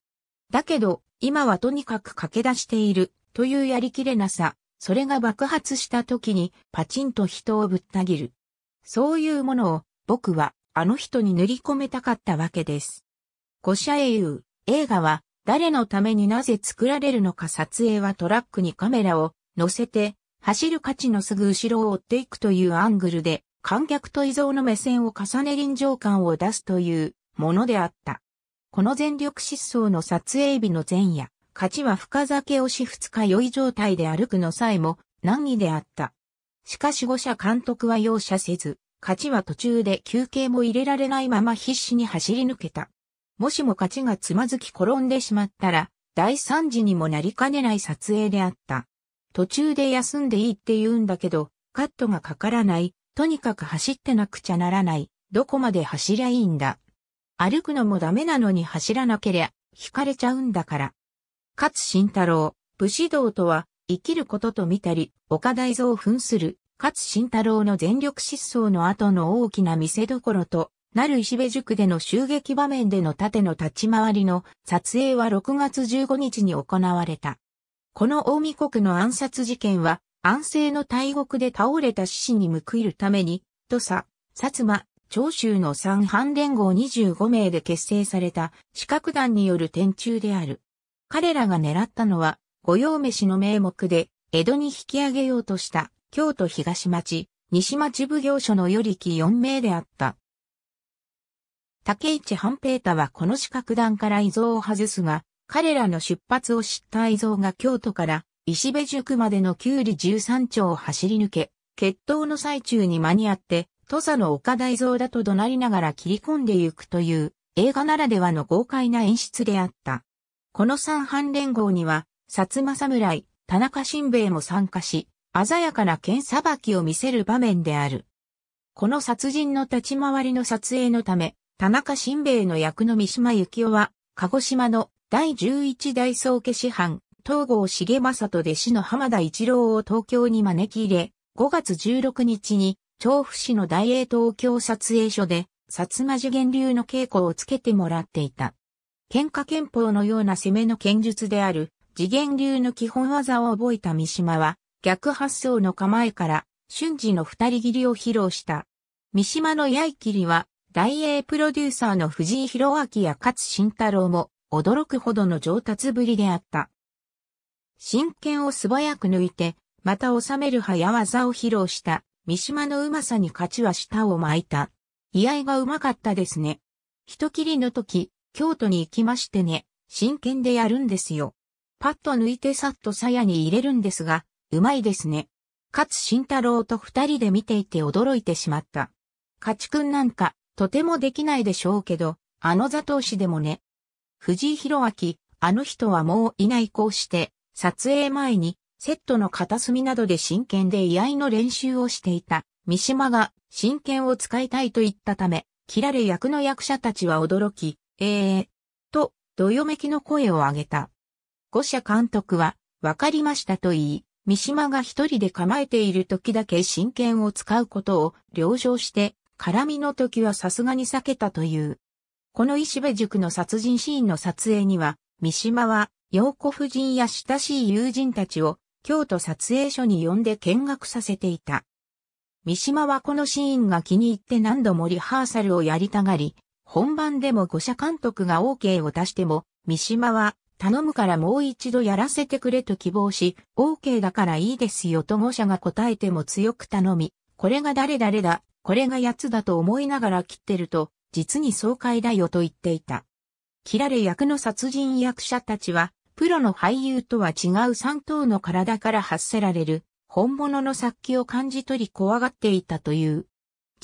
だけど、今はとにかく駆け出している、というやりきれなさ、それが爆発した時にパチンと人をぶった切る。そういうものを、僕は、あの人に塗り込めたかったわけです。五社英雄、映画は、誰のためになぜ作られるのか撮影はトラックにカメラを乗せて、走る価値のすぐ後ろを追っていくというアングルで、観客と遺存の目線を重ね臨場感を出すというものであった。この全力疾走の撮影日の前夜、勝ちは深酒をし二日酔い状態で歩くのさえも難儀であった。しかし五社監督は容赦せず、勝ちは途中で休憩も入れられないまま必死に走り抜けた。もしも勝ちがつまずき転んでしまったら、大惨事にもなりかねない撮影であった。途中で休んでいいって言うんだけど、カットがかからない、とにかく走ってなくちゃならない、どこまで走りゃいいんだ。歩くのもダメなのに走らなけりゃ、惹かれちゃうんだから。勝慎太郎、武士道とは、生きることと見たり、岡大蔵を扮する、勝慎太郎の全力疾走の後の大きな見せどころと、なる石部塾での襲撃場面での盾の立ち回りの撮影は6月15日に行われた。この大見国の暗殺事件は、安政の大獄で倒れた志士に報いるために、土佐、薩摩、長州の三藩連合25名で結成された、四角団による天中である。彼らが狙ったのは、御用飯の名目で、江戸に引き上げようとした、京都東町、西町奉行所の与力4名であった。竹市半平太はこの四角団から遺像を外すが、彼らの出発を知った遺像が京都から石部塾までの九里十三町丁を走り抜け、決闘の最中に間に合って、土佐の岡大蔵だと怒鳴りながら切り込んでゆくという映画ならではの豪快な演出であった。この三半連合には、薩摩侍、田中新兵衛も参加し、鮮やかな剣さばきを見せる場面である。この殺人の立ち回りの撮影のため、田中新兵衛の役の三島幸紀夫は、鹿児島の第11代宗家師範、東郷重政と弟子の浜田一郎を東京に招き入れ、5月16日に、調布市の大英東京撮影所で、薩摩次元流の稽古をつけてもらっていた。喧嘩憲法のような攻めの剣術である、次元流の基本技を覚えた三島は、逆発想の構えから、瞬時の二人切りを披露した。三島の刃切りは、大英プロデューサーの藤井弘明や勝慎太郎も驚くほどの上達ぶりであった。真剣を素早く抜いて、また収める早技を披露した三島のうまさに勝ちは舌を巻いた。居合がうまかったですね。人切りの時、京都に行きましてね、真剣でやるんですよ。パッと抜いてさっと鞘に入れるんですが、うまいですね。勝慎太郎と二人で見ていて驚いてしまった。勝ちくんなんか、とてもできないでしょうけど、あの座頭市でもね。藤井博明、あの人はもういないこうして、撮影前に、セットの片隅などで真剣で居合の練習をしていた。三島が真剣を使いたいと言ったため、切られ役の役者たちは驚き、ええー、と、どよめきの声を上げた。五社監督は、わかりましたと言い、三島が一人で構えている時だけ真剣を使うことを了承して、絡みの時はさすがに避けたという。この石部塾の殺人シーンの撮影には、三島は、洋子夫人や親しい友人たちを、京都撮影所に呼んで見学させていた。三島はこのシーンが気に入って何度もリハーサルをやりたがり、本番でも五社監督が OK を出しても、三島は、頼むからもう一度やらせてくれと希望し、OK だからいいですよと五社が答えても強く頼み、これが誰々だこれが奴だと思いながら切ってると、実に爽快だよと言っていた。切られ役の殺人役者たちは、プロの俳優とは違う三頭の体から発せられる、本物の殺気を感じ取り怖がっていたという。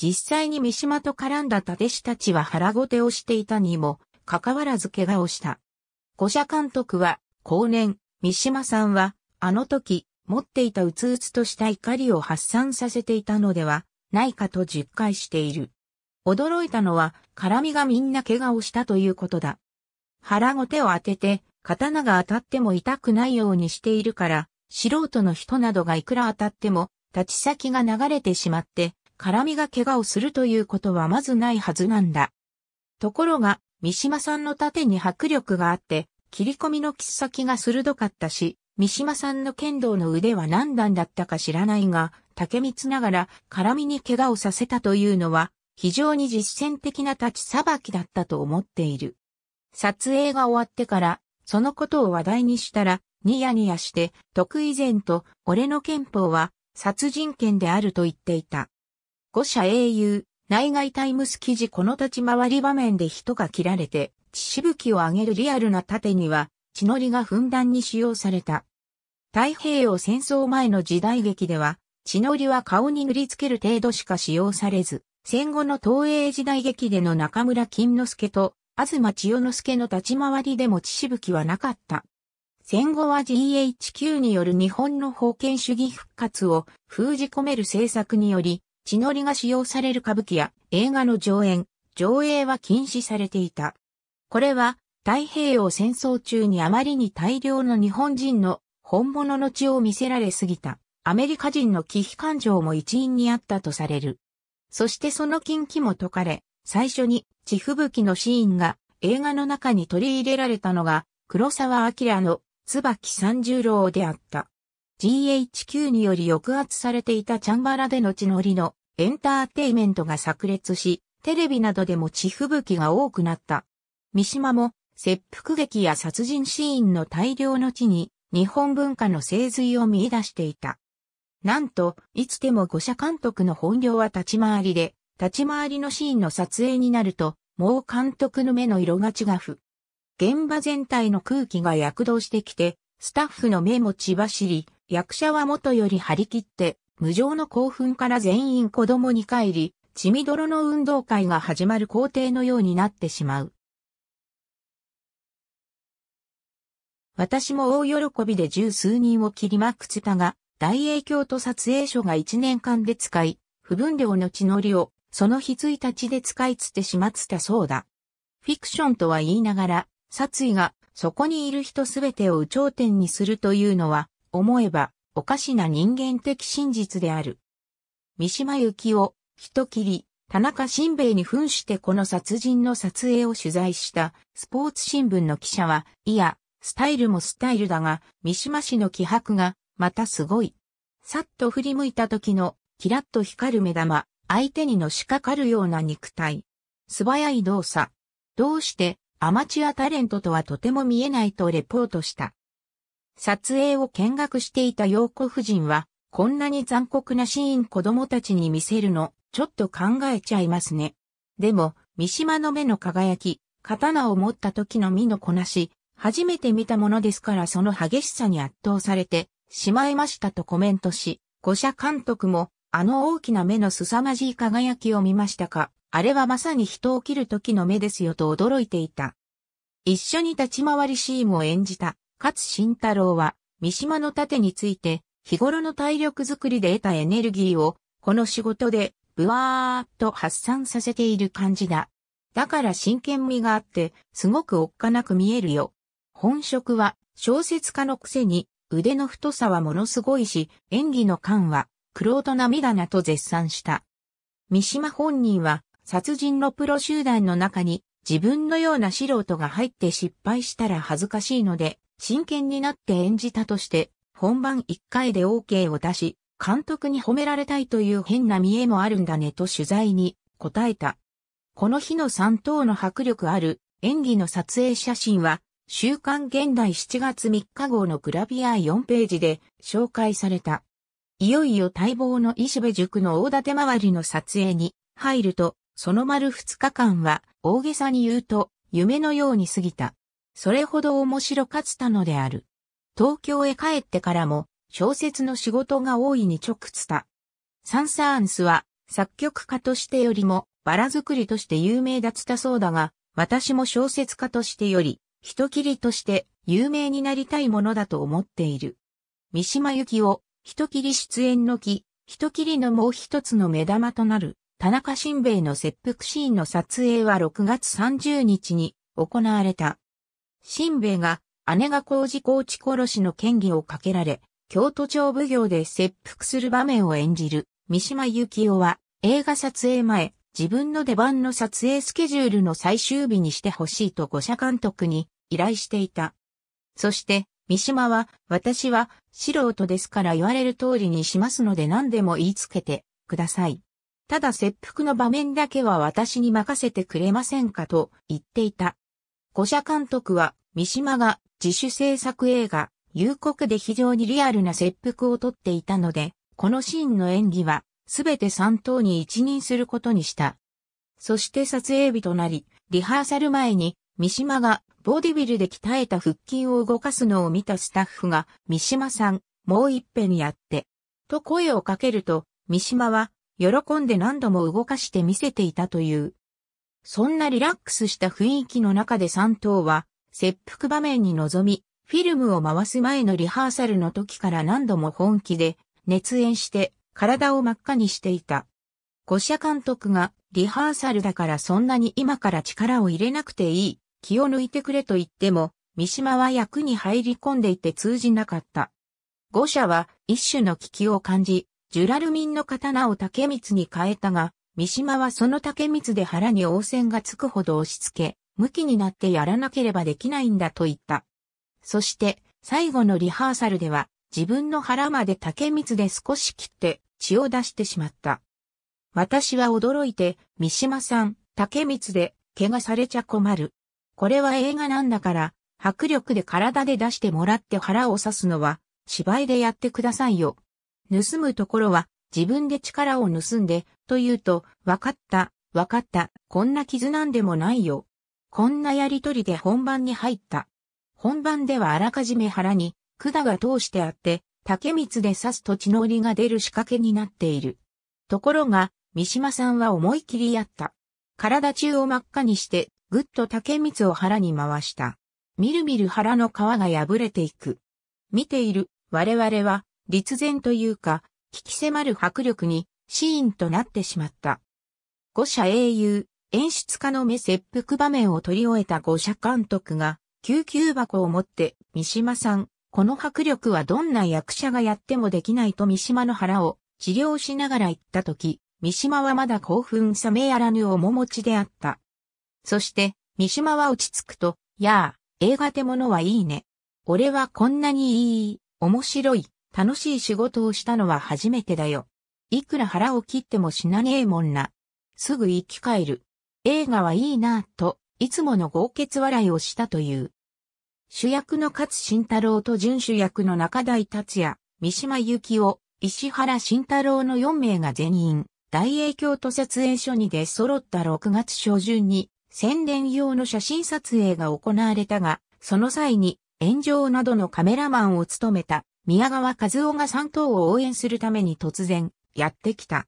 実際に三島と絡んだ立師たちは腹ごてをしていたにも、かかわらず怪我をした。五社監督は、後年、三島さんは、あの時、持っていたうつうつとした怒りを発散させていたのでは、ないかと実戒している。驚いたのは、絡みがみんな怪我をしたということだ。腹ご手を当てて、刀が当たっても痛くないようにしているから、素人の人などがいくら当たっても、立ち先が流れてしまって、絡みが怪我をするということはまずないはずなんだ。ところが、三島さんの盾に迫力があって、切り込みの切っ先が鋭かったし、三島さんの剣道の腕は何段だったか知らないが、竹光ながら絡みに怪我をさせたというのは非常に実践的な立ち裁きだったと思っている。撮影が終わってからそのことを話題にしたらニヤニヤして得以前と俺の憲法は殺人権であると言っていた。五社英雄内外タイムス記事この立ち回り場面で人が切られて血しぶきを上げるリアルな盾には血のりがふんだんに使用された。太平洋戦争前の時代劇では、血のりは顔に塗りつける程度しか使用されず、戦後の東映時代劇での中村金之助と、東千代之助の立ち回りでも血しぶきはなかった。戦後は GHQ による日本の封建主義復活を封じ込める政策により、血のりが使用される歌舞伎や映画の上演、上映は禁止されていた。これは太平洋戦争中にあまりに大量の日本人の本物の血を見せられすぎた。アメリカ人の忌避感情も一因にあったとされる。そしてその禁忌も解かれ、最初に地吹雪のシーンが映画の中に取り入れられたのが黒沢明の椿三十郎であった。GHQ により抑圧されていたチャンバラでの地のりのエンターテイメントが炸裂し、テレビなどでも地吹雪が多くなった。三島も切腹劇や殺人シーンの大量の地に日本文化の精髄を見出していた。なんと、いつでも五社監督の本業は立ち回りで、立ち回りのシーンの撮影になると、もう監督の目の色が違う。現場全体の空気が躍動してきて、スタッフの目も血走り、役者は元より張り切って、無情の興奮から全員子供に帰り、血みどろの運動会が始まる工程のようになってしまう。私も大喜びで十数人を切りまくったが、大影響と撮影所が1年間で使い、不分量の血のりをその日1日で使いつてしまったそうだ。フィクションとは言いながら、殺意がそこにいる人すべてを有頂天にするというのは、思えばおかしな人間的真実である。三島由紀夫、人切り、田中新兵衛に扮してこの殺人の撮影を取材したスポーツ新聞の記者は、いや、スタイルもスタイルだが、三島氏の気迫がまたすごい。さっと振り向いた時の、キラッと光る目玉、相手にのしかかるような肉体。素早い動作。どうして、アマチュアタレントとはとても見えないとレポートした。撮影を見学していた洋子夫人は、こんなに残酷なシーン子供たちに見せるの、ちょっと考えちゃいますね。でも、三島の目の輝き、刀を持った時の身のこなし、初めて見たものですからその激しさに圧倒されて、しまいましたとコメントし、五社監督も、あの大きな目の凄まじい輝きを見ましたか、あれはまさに人を切る時の目ですよと驚いていた。一緒に立ち回りシーンを演じた、勝慎太郎は、三島の盾について、日頃の体力づくりで得たエネルギーを、この仕事で、ぶわーっと発散させている感じだ。だから真剣味があって、すごくおっかなく見えるよ。本職は、小説家のくせに、腕の太さはものすごいし、演技の感は、苦労と涙なと絶賛した。三島本人は、殺人のプロ集団の中に、自分のような素人が入って失敗したら恥ずかしいので、真剣になって演じたとして、本番一回で OK を出し、監督に褒められたいという変な見栄もあるんだねと取材に答えた。この日の3等の迫力ある演技の撮影写真は週刊現代7月3日号のグラビア4ページで紹介された。いよいよ待望の石部塾の大立回りの撮影に入ると、その丸2日間は大げさに言うと夢のように過ぎた。それほど面白かったのである。東京へ帰ってからも小説の仕事が大いに直つた。サンサーンスは作曲家としてよりもバラ作りとして有名だつたそうだが、私も小説家としてより人切りとして有名になりたいものだと思っている。三島由紀夫、人切り出演の木、人切りのもう一つの目玉となる、田中新兵衛の切腹シーンの撮影は6月30日に行われた。新兵衛が姉が工事高知殺しの権威をかけられ、京都町奉行で切腹する場面を演じる三島由紀夫は映画撮影前、自分の出番の撮影スケジュールの最終日にしてほしいと五社監督に依頼していた。そして、三島は、私は素人ですから言われる通りにしますので何でも言いつけてください。ただ切腹の場面だけは私に任せてくれませんかと言っていた。五社監督は三島が自主制作映画、夕刻で非常にリアルな切腹をとっていたので、このシーンの演技はすべて三等に一任することにした。そして撮影日となり、リハーサル前に三島がボディビルで鍛えた腹筋を動かすのを見たスタッフが、三島さん、もう一遍やって。と声をかけると、三島は、喜んで何度も動かして見せていたという。そんなリラックスした雰囲気の中で3頭は、切腹場面に臨み、フィルムを回す前のリハーサルの時から何度も本気で、熱演して、体を真っ赤にしていた。五社監督が、リハーサルだからそんなに今から力を入れなくていい、気を抜いてくれと言っても、三島は役に入り込んでいて通じなかった。五社は一種の危機を感じ、ジュラルミンの刀を竹光に変えたが、三島はその竹光で腹に応戦がつくほど押し付け、向きになってやらなければできないんだと言った。そして、最後のリハーサルでは、自分の腹まで竹光で少し切って血を出してしまった。私は驚いて、三島さん、竹光で怪我されちゃ困る。これは映画なんだから、迫力で体で出してもらって腹を刺すのは、芝居でやってくださいよ。盗むところは、自分で力を盗んで、と言うと、わかった、わかった、こんな傷なんでもないよ。こんなやりとりで本番に入った。本番ではあらかじめ腹に、管が通してあって、竹光で刺すと血のりが出る仕掛けになっている。ところが、三島さんは思い切りやった。体中を真っ赤にしてぐっと竹光を腹に回した。みるみる腹の皮が破れていく。見ている我々は、立然というか、聞き迫る迫力に、シーンとなってしまった。五社英雄、演出家の目切腹場面を取り終えた五社監督が、救急箱を持って、三島さん、この迫力はどんな役者がやってもできないと三島の腹を治療しながら言ったとき、三島はまだ興奮冷めやらぬ面持ちであった。そして、三島は落ち着くと、やあ、映画ってものはいいね。俺はこんなにいい、面白い、楽しい仕事をしたのは初めてだよ。いくら腹を切っても死なねえもんな。すぐ生き返る。映画はいいなと、いつもの豪傑笑いをしたという。主役の勝慎太郎と準主役の中台達也、三島由紀夫、石原慎太郎の4名が全員、大影響と設営所に出揃った6月初旬に宣伝用の写真撮影が行われたが、その際に炎上などのカメラマンを務めた宮川和夫が3頭を応援するために突然やってきた。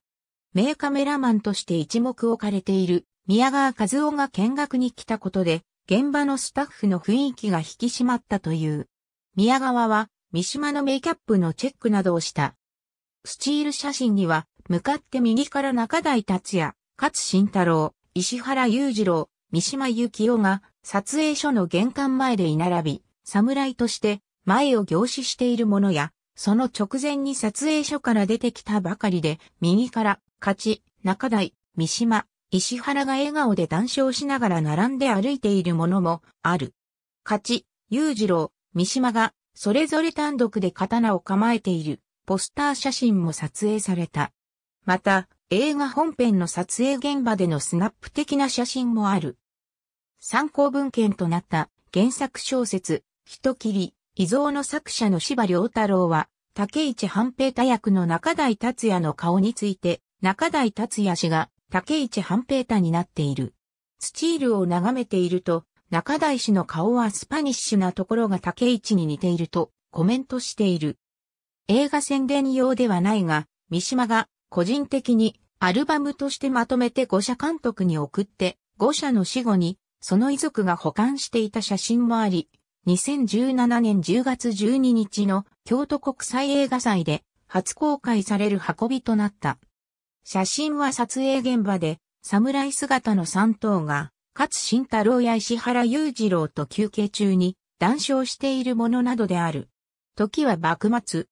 名カメラマンとして一目置かれている宮川和夫が見学に来たことで現場のスタッフの雰囲気が引き締まったという。宮川は三島のメイキャップのチェックなどをした。スチール写真には向かって右から中台達也、勝慎太郎、石原裕次郎、三島由紀夫が撮影所の玄関前で居並び、侍として前を凝視しているものや、その直前に撮影所から出てきたばかりで、右から勝ち、中台、三島、石原が笑顔で談笑しながら並んで歩いているものもある。勝ち、裕次郎、三島がそれぞれ単独で刀を構えているポスター写真も撮影された。また、映画本編の撮影現場でのスナップ的な写真もある。参考文献となった原作小説、人切り、遺贈の作者の柴良太郎は、竹市半平太役の中台達也の顔について、中台達也氏が竹市半平太になっている。スチールを眺めていると、中台氏の顔はスパニッシュなところが竹市に似ているとコメントしている。映画宣伝用ではないが、三島が個人的にアルバムとしてまとめて五社監督に送って、五社の死後に、その遺族が保管していた写真もあり、2017年10月12日の京都国際映画祭で初公開される運びとなった。写真は撮影現場で、侍姿の3頭が、勝慎太郎や石原裕次郎と休憩中に談笑しているものなどである。時は幕末。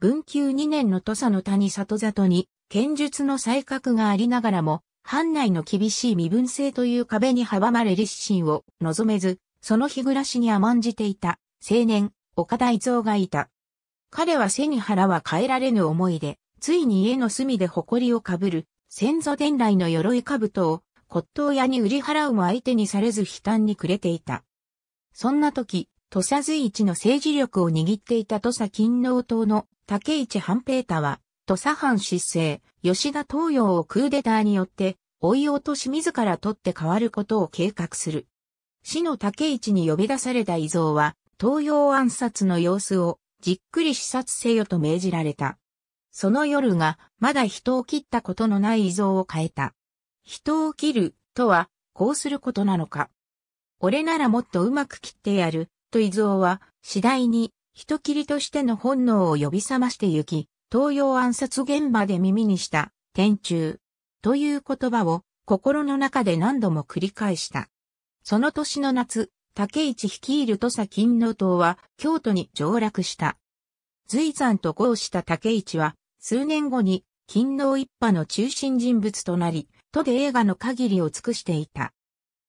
文久2年の土佐の谷里里に剣術の才覚がありながらも、藩内の厳しい身分制という壁に阻まれ立身を望めず、その日暮らしに甘んじていた青年、岡大蔵がいた。彼は背に腹は変えられぬ思いで、ついに家の隅で誇りをかぶる、先祖伝来の鎧兜を骨董屋に売り払うも相手にされず悲嘆に暮れていた。そんな時、土佐随一の政治力を握っていた土佐勤王党の竹市半平太は、土佐藩失政、吉田東洋をクーデターによって、追い落とし自ら取って変わることを計画する。死の竹市に呼び出された伊蔵は、東洋暗殺の様子をじっくり視察せよと命じられた。その夜が、まだ人を切ったことのない伊蔵を変えた。人を切る、とは、こうすることなのか。俺ならもっとうまく切ってやる、と伊蔵は、次第に、人切りとしての本能を呼び覚ましてゆき、東洋暗殺現場で耳にした、天中、という言葉を心の中で何度も繰り返した。その年の夏、竹市率いる土佐勤労党は京都に上洛した。随山と合した竹市は、数年後に勤労一派の中心人物となり、都で映画の限りを尽くしていた。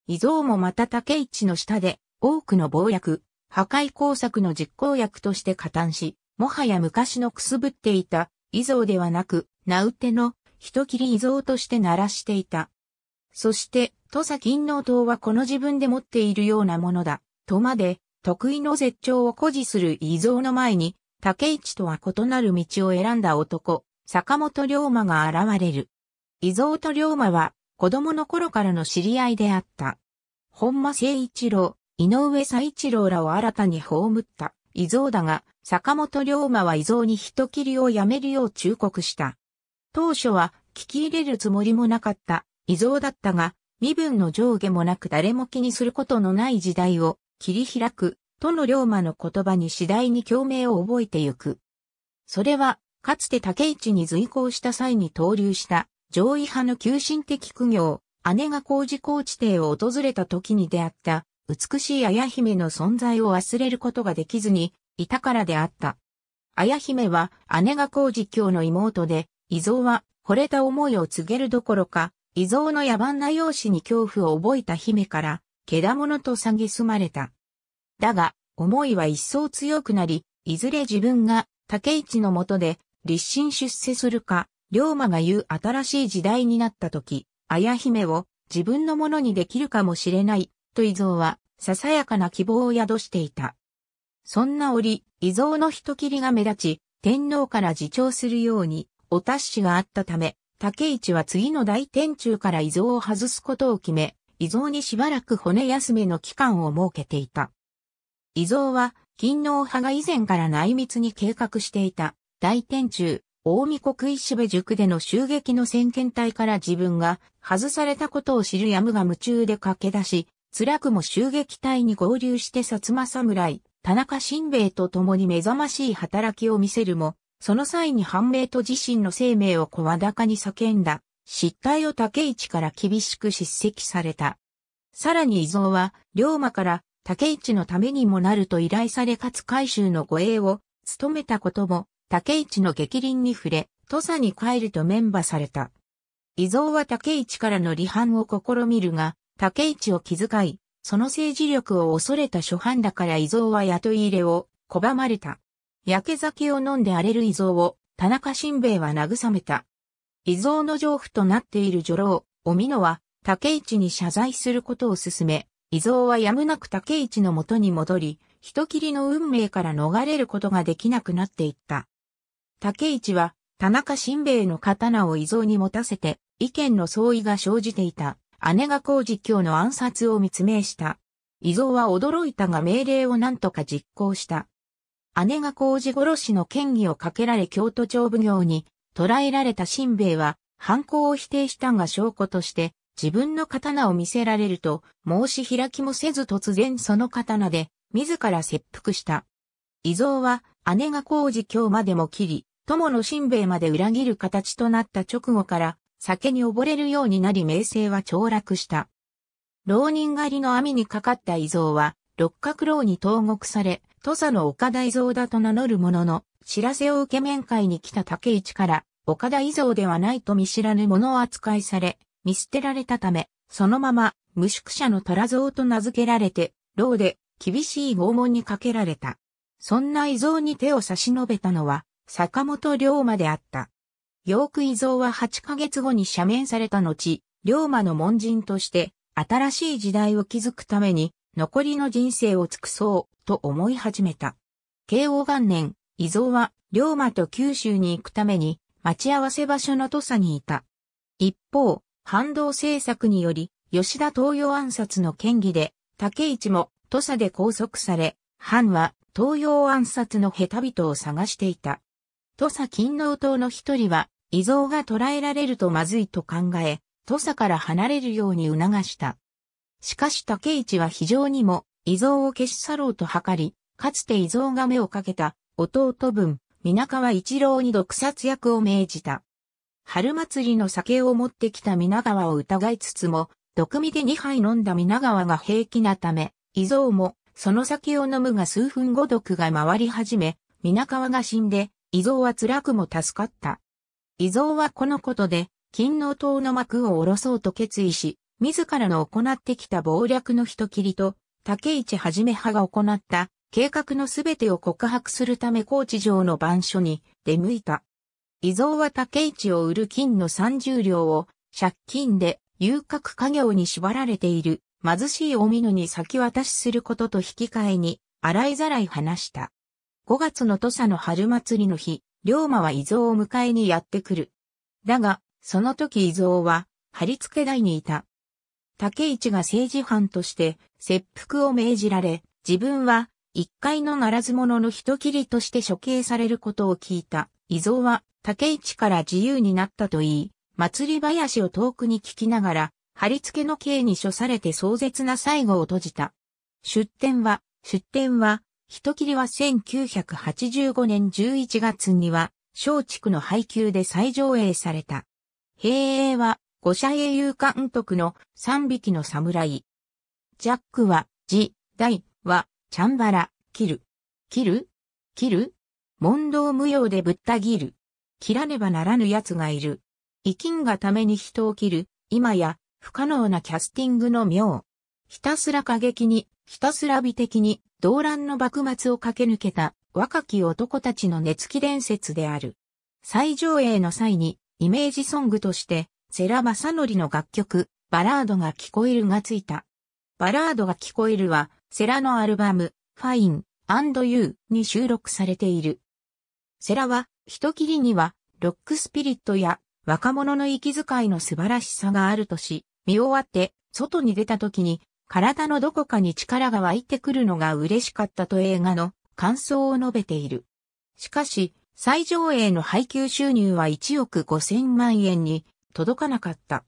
伊蔵もまた竹市の下で、多くの暴薬、破壊工作の実行役として加担し、もはや昔のくすぶっていた、遺像ではなく、名うての、人切り遺像として鳴らしていた。そして、土佐金納党はこの自分で持っているようなものだ、とまで、得意の絶頂を誇示する遺像の前に、竹市とは異なる道を選んだ男、坂本龍馬が現れる。伊蔵と龍馬は子供の頃からの知り合いであった。本間誠一郎、井上佐一郎らを新たに葬った。伊蔵だが、坂本龍馬は伊蔵に人切りをやめるよう忠告した。当初は聞き入れるつもりもなかった伊蔵だったが、身分の上下もなく誰も気にすることのない時代を切り開く、との龍馬の言葉に次第に共鳴を覚えてゆく。それは、かつて竹市に随行した際に投留した上位派の急進的苦行、姉が工事高地邸を訪れた時に出会った美しい綾姫の存在を忘れることができずに、いたからであった。綾姫は姉が工事教の妹で、伊蔵は惚れた思いを告げるどころか、伊蔵の野蛮な容姿に恐怖を覚えた姫から、けだものと蔑まれた。だが、思いは一層強くなり、いずれ自分が竹市のもとで立身出世するか、龍馬が言う新しい時代になった時、綾姫を自分のものにできるかもしれないと伊蔵は、ささやかな希望を宿していた。そんな折、伊蔵の人切りが目立ち、天皇から自重するように、お達しがあったため、竹市は次の大天中から伊蔵を外すことを決め、伊蔵にしばらく骨休めの期間を設けていた。伊蔵は、勤皇派が以前から内密に計画していた、大天中、大見国石部塾での襲撃の先遣隊から自分が外されたことを知るやむが夢中で駆け出し、辛くも襲撃隊に合流して薩摩侍、田中新兵衛と共に目覚ましい働きを見せるも、その際に反米と自身の生命を声高に叫んだ、失態を竹市から厳しく叱責された。さらに伊蔵は、龍馬から竹市のためにもなると依頼されかつ海収の護衛を務めたことも、竹市の激凛に触れ、土佐に帰ると免ーされた。伊蔵は竹市からの離反を試みるが、竹市を気遣い、その政治力を恐れた諸藩だから伊蔵は雇い入れを拒まれた。焼け酒を飲んで荒れる伊蔵を田中新兵衛は慰めた。伊蔵の丈夫となっている女郎、おみのは竹市に謝罪することを勧め、伊蔵はやむなく竹市の元に戻り、人斬りの運命から逃れることができなくなっていった。竹市は田中新兵衛の刀を伊蔵に持たせて意見の相違が生じていた。姉が工事教の暗殺を密命した。伊蔵は驚いたが命令を何とか実行した。姉が工事殺しの権威をかけられ京都町奉行に捕らえられた新兵衛は犯行を否定したが証拠として自分の刀を見せられると申し開きもせず突然その刀で自ら切腹した。伊蔵は姉が工事今日までも切り、友の新兵衛まで裏切る形となった直後から酒に溺れるようになり名声は凋落した。浪人狩りの網にかかった遺像は、六角楼に投獄され、土佐の岡田遺像だと名乗るものの、知らせを受け面会に来た竹市から、岡田遺像ではないと見知らぬ者を扱いされ、見捨てられたため、そのまま、無宿者の虎像と名付けられて、牢で厳しい拷問にかけられた。そんな遺像に手を差し伸べたのは、坂本龍馬であった。ヨーク遺蔵は8ヶ月後に赦免された後、龍馬の門人として新しい時代を築くために残りの人生を尽くそうと思い始めた。慶応元年、伊蔵は龍馬と九州に行くために待ち合わせ場所の土佐にいた。一方、反動政策により吉田東洋暗殺の嫌疑で竹市も土佐で拘束され、藩は東洋暗殺の下手人を探していた。土佐勤労党の一人は、遺蔵が捕らえられるとまずいと考え、土佐から離れるように促した。しかし竹市は非常にも、遺蔵を消し去ろうと図り、かつて遺蔵が目をかけた、弟分、皆川一郎に毒殺役を命じた。春祭りの酒を持ってきた皆川を疑いつつも、毒味で2杯飲んだ皆川が平気なため、伊蔵も、その酒を飲むが数分後毒が回り始め、皆川が死んで、伊蔵は辛くも助かった。伊蔵はこのことで、金の塔の幕を下ろそうと決意し、自らの行ってきた謀略の人切りと、竹市はじめ派が行った計画のすべてを告白するため高知城の番所に出向いた。伊蔵は竹市を売る金の30両を借金で遊郭家業に縛られている貧しいおみのに先渡しすることと引き換えに洗いざらい話した。5月の土佐の春祭りの日、龍馬は伊蔵を迎えにやってくる。だが、その時伊蔵は、張り付け台にいた。竹市が政治犯として、切腹を命じられ、自分は、一回のならず者の人切りとして処刑されることを聞いた。伊蔵は、竹市から自由になったと言い、祭り林を遠くに聞きながら、張り付けの刑に処されて壮絶な最後を閉じた。出典は、出典は、人切りは1985年11月には、松竹の配給で再上映された。平英は、五社英雄監督の三匹の侍。ジャックは、ジ、ダイは、チャンバラ、切る。切る切る問答無用でぶった切る。切らねばならぬ奴がいる。生きんがために人を切る。今や、不可能なキャスティングの妙。ひたすら過激に、ひたすら美的に、動乱の幕末を駆け抜けた若き男たちの熱気伝説である。最上映の際にイメージソングとしてセラ・マサノリの楽曲バラードが聞こえるがついた。バラードが聞こえるはセラのアルバムファインド・ユーに収録されている。セラは人切りにはロックスピリットや若者の息遣いの素晴らしさがあるとし、見終わって外に出た時に体のどこかに力が湧いてくるのが嬉しかったと映画の感想を述べている。しかし、最上映の配給収入は1億5000万円に届かなかった。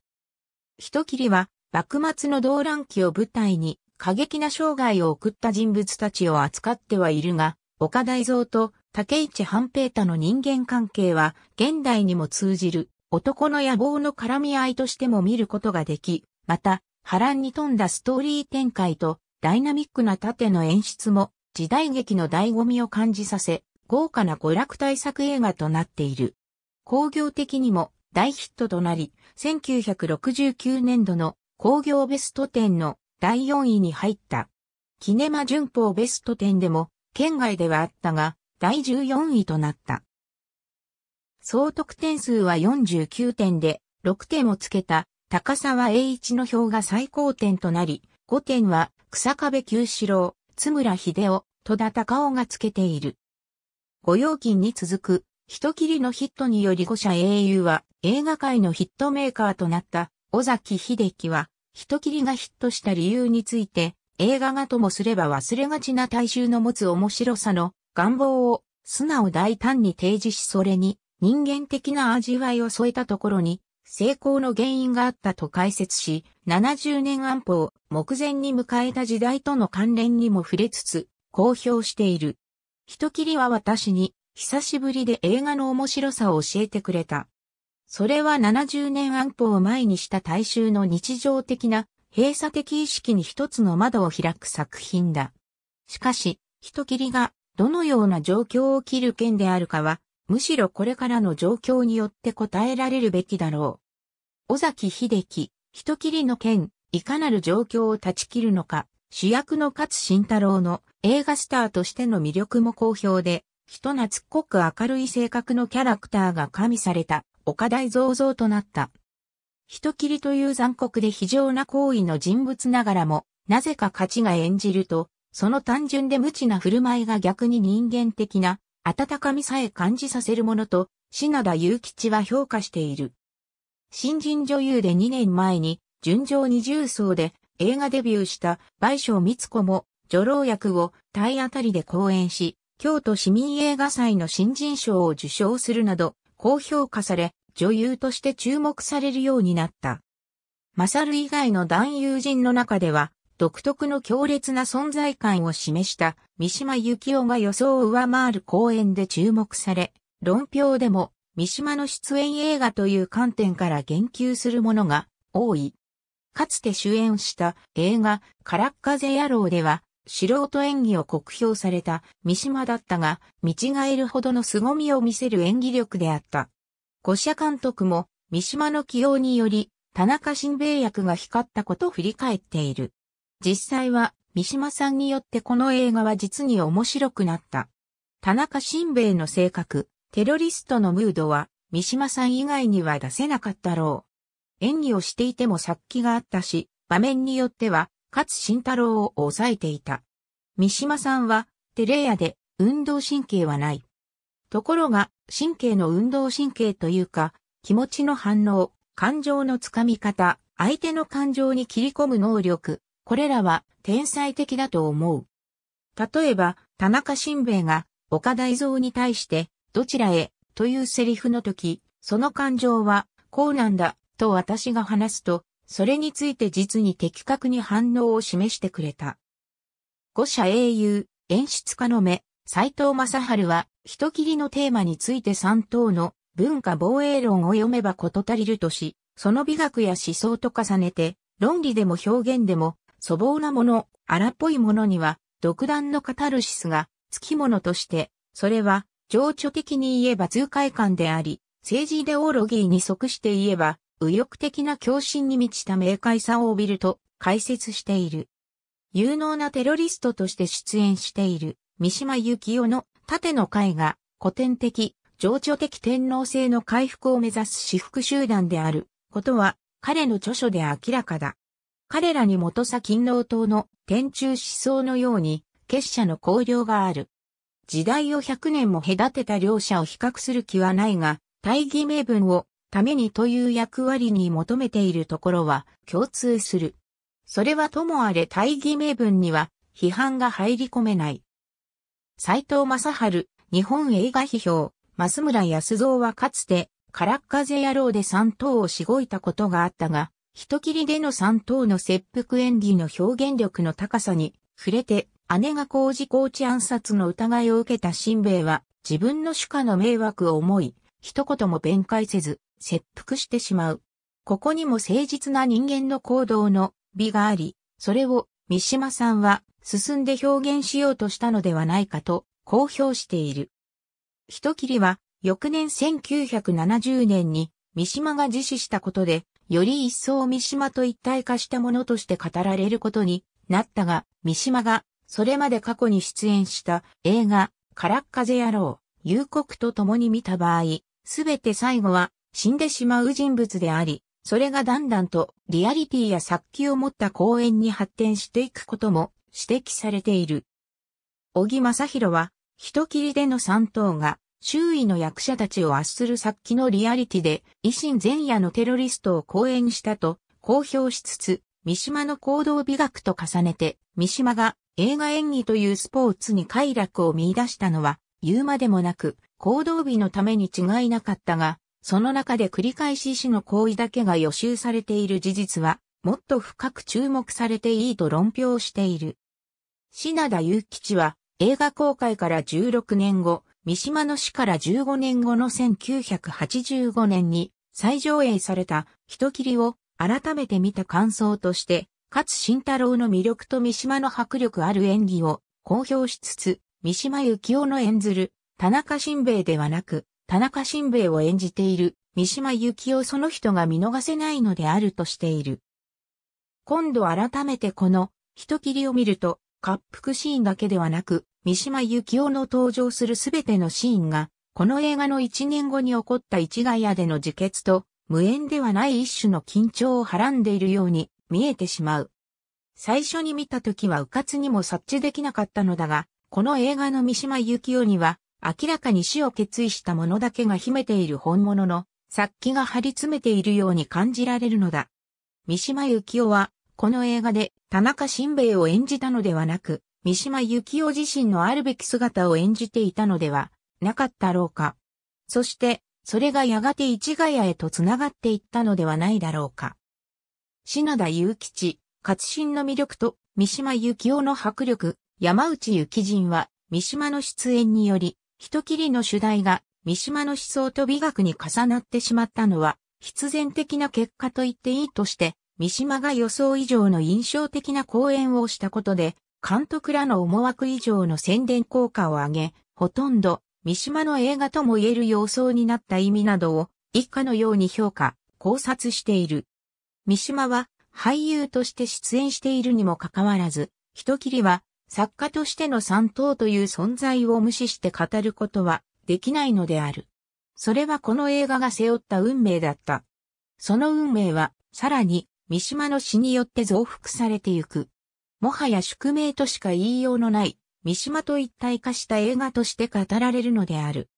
人切りは、幕末の動乱期を舞台に、過激な生涯を送った人物たちを扱ってはいるが、岡大蔵と竹市半平太の人間関係は、現代にも通じる、男の野望の絡み合いとしても見ることができ、また、波乱に富んだストーリー展開とダイナミックな盾の演出も時代劇の醍醐味を感じさせ、豪華な娯楽大作映画となっている。工業的にも大ヒットとなり、1969年度の工業ベスト10の第4位に入った。キネマ巡報ベスト10でも、県外ではあったが、第14位となった。総得点数は49点で、6点をつけた高沢栄一の票が最高点となり、5点は草壁九四郎、津村秀夫、戸田隆夫がつけている。御用金に続く、人切りのヒットにより五社英雄は映画界のヒットメーカーとなった尾崎秀樹は、人切りがヒットした理由について、映画がともすれば忘れがちな大衆の持つ面白さの願望を素直大胆に提示しそれに人間的な味わいを添えたところに成功の原因があったと解説し、70年安保を目前に迎えた時代との関連にも触れつつ、公表している。人きりは私に、久しぶりで映画の面白さを教えてくれた。それは70年安保を前にした大衆の日常的な閉鎖的意識に一つの窓を開く作品だ。しかし、人きりがどのような状況を切る件であるかは、むしろこれからの状況によって答えられるべきだろう。尾崎秀樹、人切りの剣、いかなる状況を断ち切るのか、主役の勝慎太郎の映画スターとしての魅力も好評で、人懐っこく明るい性格のキャラクターが加味された、岡大造像となった。人切りという残酷で非常な行為の人物ながらも、なぜか勝ちが演じると、その単純で無知な振る舞いが逆に人間的な、温かみさえ感じさせるものと、品田雄吉は評価している。新人女優で2年前に、純情二重奏で映画デビューした倍賞光子も、女郎役を体当たりで講演し、京都市民映画祭の新人賞を受賞するなど、高評価され、女優として注目されるようになった。マサル以外の男友人の中では、独特の強烈な存在感を示した三島由紀夫が予想を上回る講演で注目され、論評でも三島の出演映画という観点から言及するものが多い。かつて主演した映画、ッっゼ野郎では、素人演技を酷評された三島だったが、見違えるほどの凄みを見せる演技力であった。五社監督も三島の起用により、田中新兵衛役が光ったことを振り返っている。実際は、三島さんによってこの映画は実に面白くなった。田中新兵衛の性格、テロリストのムードは、三島さん以外には出せなかったろう。演技をしていても殺気があったし、場面によっては、勝慎太郎を抑えていた。三島さんは、テレアで、運動神経はない。ところが、神経の運動神経というか、気持ちの反応、感情のつかみ方、相手の感情に切り込む能力、これらは天才的だと思う。例えば、田中新兵衛が岡大蔵に対してどちらへ、というセリフの時、その感情は、こうなんだ、と私が話すと、それについて実に的確に反応を示してくれた。五者英雄、演出家の目、斎藤正春は、人切りのテーマについて三等の文化防衛論を読めば事足りるとし、その美学や思想と重ねて、論理でも表現でも、粗暴なもの、荒っぽいものには、独断のカタルシスが、つきものとして、それは、情緒的に言えば痛快感であり、政治イデオロギーに即して言えば、右翼的な共振に満ちた明快さを帯びると解説している。有能なテロリストとして出演している三島由紀夫の盾の会が古典的、情緒的天皇制の回復を目指す私服集団であることは彼の著書で明らかだ。彼らに元さ勤労党の天中思想のように結社の綱領がある。時代を100年も隔てた両者を比較する気はないが、大義名分をためにという役割に求めているところは共通する。それはともあれ大義名分には批判が入り込めない。斎藤正春、日本映画批評、増村康造はかつて、空っ風野郎で三刀をしごいたことがあったが、人切りでの三刀の切腹演技の表現力の高さに触れて、姉が工事ーチ暗殺の疑いを受けた新兵衛は、自分の主家の迷惑を思い、一言も弁解せず、切腹してしまう。ここにも誠実な人間の行動の美があり、それを三島さんは進んで表現しようとしたのではないかと公表している。人切りは翌年1970年に三島が自死したことで、より一層三島と一体化したものとして語られることになったが、三島がそれまで過去に出演した映画、空っ風野郎、夕刻と共に見た場合、すべて最後は死んでしまう人物であり、それがだんだんとリアリティや殺気を持った公演に発展していくことも指摘されている。小木正宏は、人切りでの3頭が周囲の役者たちを圧する殺気のリアリティで維新前夜のテロリストを公演したと公表しつつ、三島の行動美学と重ねて、三島が映画演技というスポーツに快楽を見出したのは、言うまでもなく、行動日のために違いなかったが、その中で繰り返し死の行為だけが予習されている事実は、もっと深く注目されていいと論評している。品田祐吉は、映画公開から16年後、三島の死から15年後の1985年に、再上映された人切りを改めて見た感想として、勝慎太郎の魅力と三島の迫力ある演技を公表しつつ、三島由紀夫の演ずる、田中新兵衛ではなく、田中新兵衛を演じている、三島由紀夫その人が見逃せないのであるとしている。今度改めてこの、人切りを見ると、滑覆シーンだけではなく、三島由紀夫の登場するすべてのシーンが、この映画の1年後に起こった市ヶ谷での自決と、無縁ではない一種の緊張をはらんでいるように見えてしまう。最初に見た時はうかつにも察知できなかったのだが、この映画の三島由紀夫には、明らかに死を決意したものだけが秘めている本物の殺気が張り詰めているように感じられるのだ。三島由紀夫は、この映画で田中新兵衛を演じたのではなく、三島由紀夫自身のあるべき姿を演じていたのではなかったろうか。そして、それがやがて市ヶ谷へと繋がっていったのではないだろうか。品田祐吉、勝新の魅力と、三島由紀夫の迫力、山内幸人は、三島の出演により、人切りの主題が、三島の思想と美学に重なってしまったのは、必然的な結果と言っていいとして、三島が予想以上の印象的な講演をしたことで、監督らの思惑以上の宣伝効果を上げ、ほとんど三島の映画とも言える様相になった意味などを以下のように評価、考察している。三島は俳優として出演しているにもかかわらず、人切りは作家としての三等という存在を無視して語ることはできないのである。それはこの映画が背負った運命だった。その運命は、さらに、三島の死によって増幅されてゆく。もはや宿命としか言いようのない、三島と一体化した映画として語られるのである。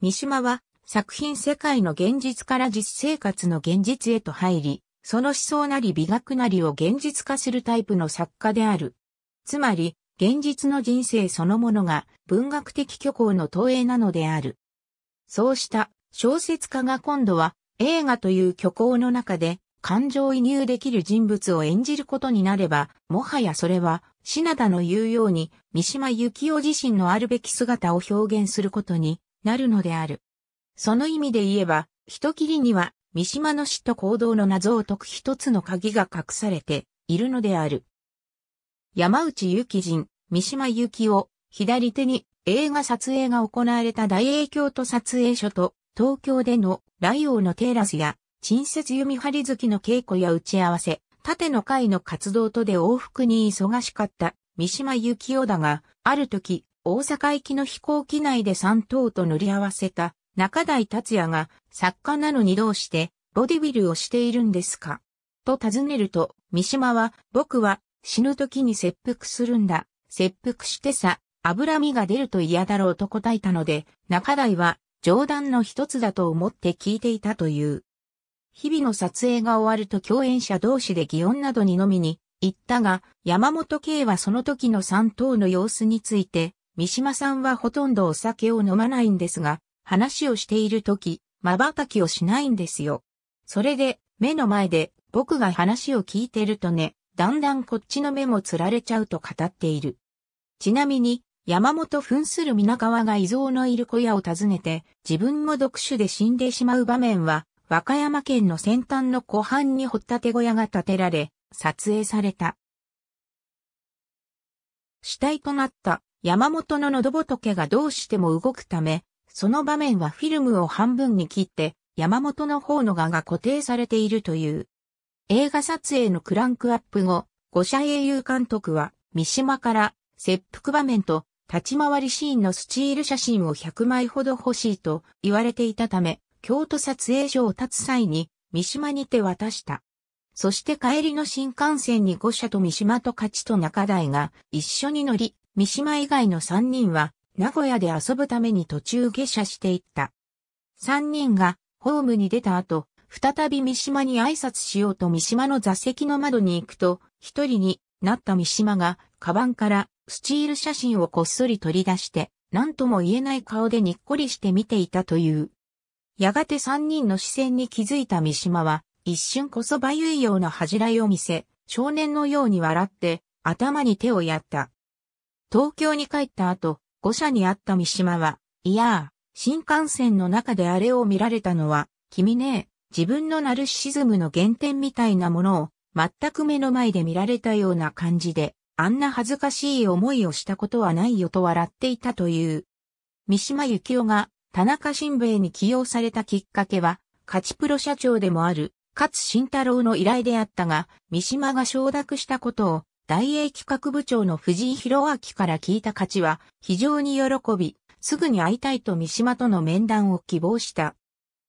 三島は、作品世界の現実から実生活の現実へと入り、その思想なり美学なりを現実化するタイプの作家である。つまり、現実の人生そのものが文学的虚構の投影なのである。そうした小説家が今度は映画という虚構の中で感情移入できる人物を演じることになれば、もはやそれは、品田の言うように、三島幸紀夫自身のあるべき姿を表現することになるのである。その意味で言えば、人切りには三島の死と行動の謎を解く一つの鍵が隠されているのである。山内幸人、三島由紀を左手に映画撮影が行われた大英響と撮影所と東京での雷王のテーラスや陳設弓張り月の稽古や打ち合わせ、縦の会の活動とで往復に忙しかった三島由紀夫だが、ある時、大阪行きの飛行機内で三等と乗り合わせた中台達也が作家なのにどうしてボディビルをしているんですかと尋ねると、三島は僕は死ぬ時に切腹するんだ。切腹してさ、脂身が出ると嫌だろうと答えたので、中台は冗談の一つだと思って聞いていたという。日々の撮影が終わると共演者同士で擬音などに飲みに行ったが、山本圭はその時の三等の様子について、三島さんはほとんどお酒を飲まないんですが、話をしているとき、瞬きをしないんですよ。それで、目の前で僕が話を聞いてるとね、だんだんこっちの目もつられちゃうと語っている。ちなみに、山本憤する皆川が遺蔵のいる小屋を訪ねて、自分も独書で死んでしまう場面は、和歌山県の先端の湖畔に掘ったて小屋が建てられ、撮影された。死体となった山本の喉仏がどうしても動くため、その場面はフィルムを半分に切って、山本の方の画が固定されているという。映画撮影のクランクアップ後、五社英雄監督は、三島から切腹場面と立ち回りシーンのスチール写真を100枚ほど欲しいと言われていたため、京都撮影所を立つ際に三島に手渡した。そして帰りの新幹線に五社と三島と勝ちと中台が一緒に乗り、三島以外の三人は名古屋で遊ぶために途中下車していった。三人がホームに出た後、再び三島に挨拶しようと三島の座席の窓に行くと、一人になった三島が、カバンからスチール写真をこっそり取り出して、何とも言えない顔でにっこりして見ていたという。やがて三人の視線に気づいた三島は、一瞬こそばゆいような恥じらいを見せ、少年のように笑って、頭に手をやった。東京に帰った後、5社にあった三島は、いやあ、新幹線の中であれを見られたのは、君ね自分のナルシズムの原点みたいなものを、全く目の前で見られたような感じで、あんな恥ずかしい思いをしたことはないよと笑っていたという。三島由紀夫が田中新兵衛に起用されたきっかけは、勝ちプロ社長でもある、勝慎太郎の依頼であったが、三島が承諾したことを大英企画部長の藤井弘明から聞いた価値は非常に喜び、すぐに会いたいと三島との面談を希望した。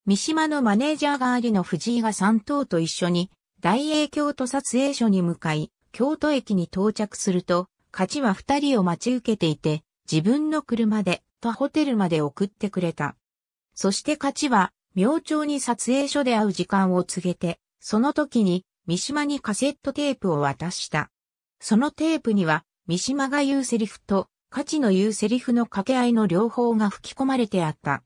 三島のマネージャー代わりの藤井が3等と一緒に大英京都撮影所に向かい、京都駅に到着すると、勝ちは二人を待ち受けていて、自分の車で、とホテルまで送ってくれた。そして勝ちは、明朝に撮影所で会う時間を告げて、その時に、三島にカセットテープを渡した。そのテープには、三島が言うセリフと、価値の言うセリフの掛け合いの両方が吹き込まれてあった。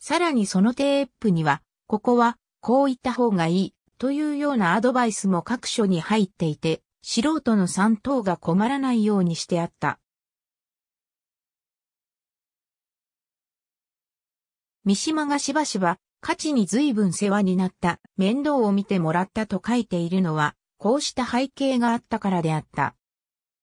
さらにそのテープには、ここは、こう言った方がいい、というようなアドバイスも各所に入っていて、素人の三等が困らないようにしてあった。三島がしばしば、価値に随分世話になった、面倒を見てもらったと書いているのは、こうした背景があったからであった。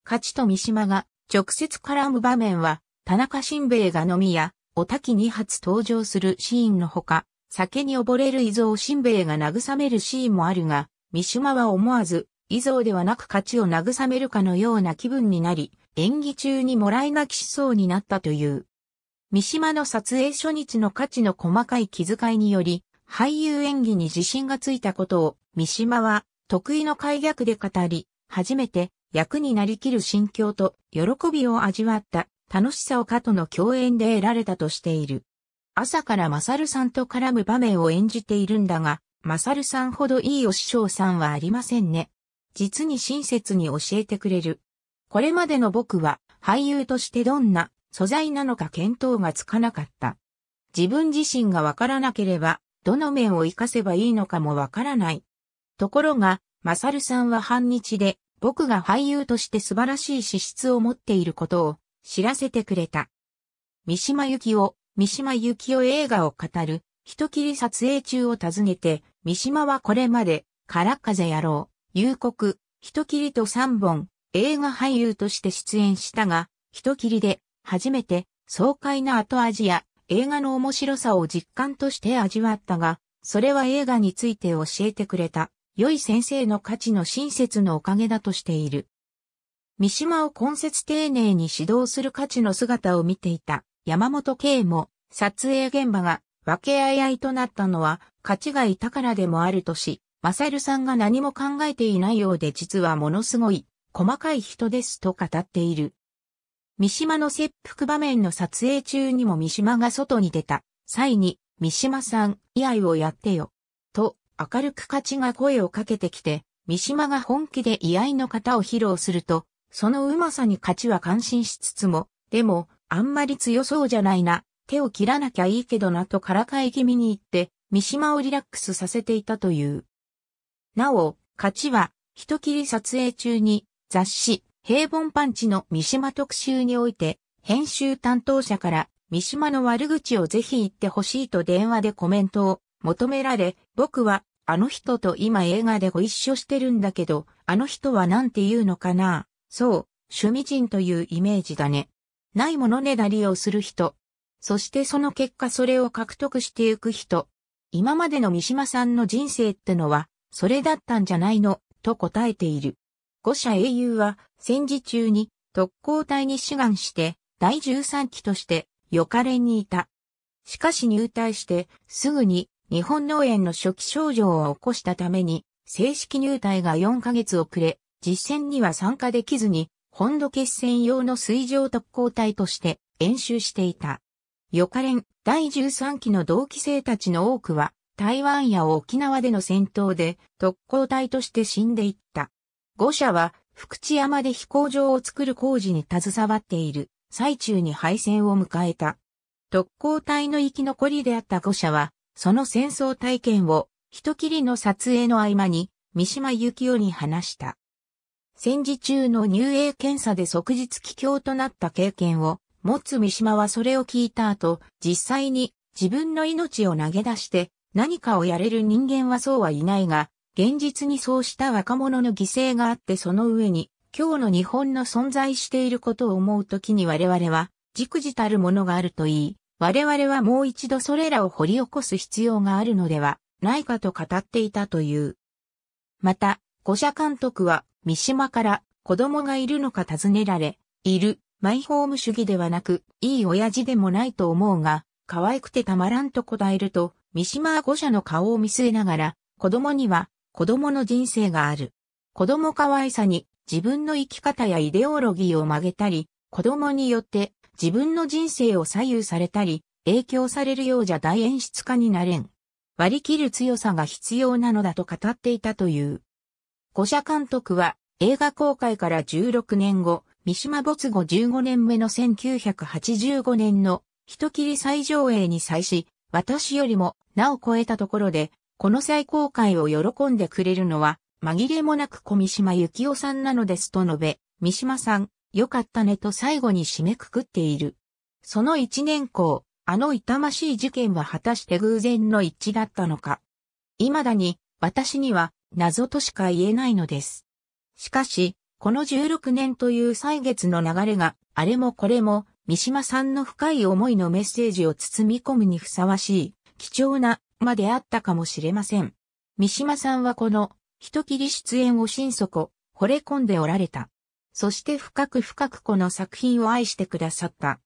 勝ちと三島が直接絡む場面は、田中新兵衛が飲みや、お滝に発登場するシーンのほか、酒に溺れる伊蔵新兵衛が慰めるシーンもあるが、三島は思わず、伊蔵ではなく勝ちを慰めるかのような気分になり、演技中にもらい泣きしそうになったという。三島の撮影初日の価値の細かい気遣いにより、俳優演技に自信がついたことを、三島は得意の開逆で語り、初めて役になりきる心境と喜びを味わった楽しさを加との共演で得られたとしている。朝からマサルさんと絡む場面を演じているんだが、マサルさんほどいいお師匠さんはありませんね。実に親切に教えてくれる。これまでの僕は俳優としてどんな素材なのか見当がつかなかった。自分自身がわからなければ、どの面を活かせばいいのかもわからない。ところが、マサルさんは反日で、僕が俳優として素晴らしい資質を持っていることを知らせてくれた。三島由紀夫、三島由紀夫映画を語る、人切り撮影中を訪ねて、三島はこれまで、空風野郎、夕刻、人切りと3本、映画俳優として出演したが、人切りで、初めて、爽快な後味や、映画の面白さを実感として味わったが、それは映画について教えてくれた。良い先生の価値の親切のおかげだとしている。三島を根節丁寧に指導する価値の姿を見ていた山本圭も撮影現場が分け合い合いとなったのは価値がいたからでもあるとし、マサルさんが何も考えていないようで実はものすごい細かい人ですと語っている。三島の切腹場面の撮影中にも三島が外に出た際に三島さん、居合をやってよ、と明るく勝ちが声をかけてきて、三島が本気で居合の型を披露すると、そのうまさに勝ちは感心しつつも、でも、あんまり強そうじゃないな、手を切らなきゃいいけどなとからかい気味に言って、三島をリラックスさせていたという。なお、勝ちは、人切り撮影中に、雑誌、平凡パンチの三島特集において、編集担当者から、三島の悪口をぜひ言ってほしいと電話でコメントを求められ、僕はあの人と今映画でご一緒してるんだけど、あの人はなんて言うのかなそう、趣味人というイメージだね。ないものねだりをする人。そしてその結果それを獲得してゆく人。今までの三島さんの人生ってのは、それだったんじゃないの、と答えている。五社英雄は、戦時中に特攻隊に志願して、第13期として、予科連にいた。しかし入隊して、すぐに日本脳炎の初期症状を起こしたために、正式入隊が4ヶ月遅れ、実戦には参加できずに、本土決戦用の水上特攻隊として演習していた。予科連第13期の同期生たちの多くは、台湾や沖縄での戦闘で特攻隊として死んでいった。五社は福知山で飛行場を作る工事に携わっている最中に敗戦を迎えた。特攻隊の生き残りであった五社はその戦争体験を、人きりの撮影の合間に、三島幸紀夫に話した。戦時中の入営検査で即日帰郷となった経験を持つ三島はそれを聞いた後、実際に自分の命を投げ出して何かをやれる人間はそうはいないが、現実にそうした若者の犠牲があってその上に、今日の日本の存在していることを思うときに我々は、じくじたるものがあるといい、我々はもう一度それらを掘り起こす必要があるのではないかと語っていたという。また、五社監督は三島から子供がいるのか尋ねられ、いる、マイホーム主義ではなく、いい親父でもないと思うが、可愛くてたまらんと答えると、三島は五社の顔を見据えながら、子供には子供の人生がある。子供可愛さに自分の生き方やイデオロギーを曲げたり、子供によって自分の人生を左右されたり、影響されるようじゃ大演出家になれん。割り切る強さが必要なのだと語っていたという。五社監督は映画公開から16年後、三島没後15年目の1985年の人切り再上映に際し、私よりもなお超えたところで、この再公開を喜んでくれるのは紛れもなく小三島幸夫さんなのですと述べ、三島さん、よかったねと最後に締めくくっている。その一年後、あの痛ましい事件は果たして偶然の一致だったのか。未だに、私には、謎としか言えないのです。しかし、この16年という歳月の流れが、あれもこれも、三島さんの深い思いのメッセージを包み込むにふさわしい、貴重な、まであったかもしれません。三島さんはこの、人切り出演を心底、惚れ込んでおられた。そして深く深くこの作品を愛してくださった。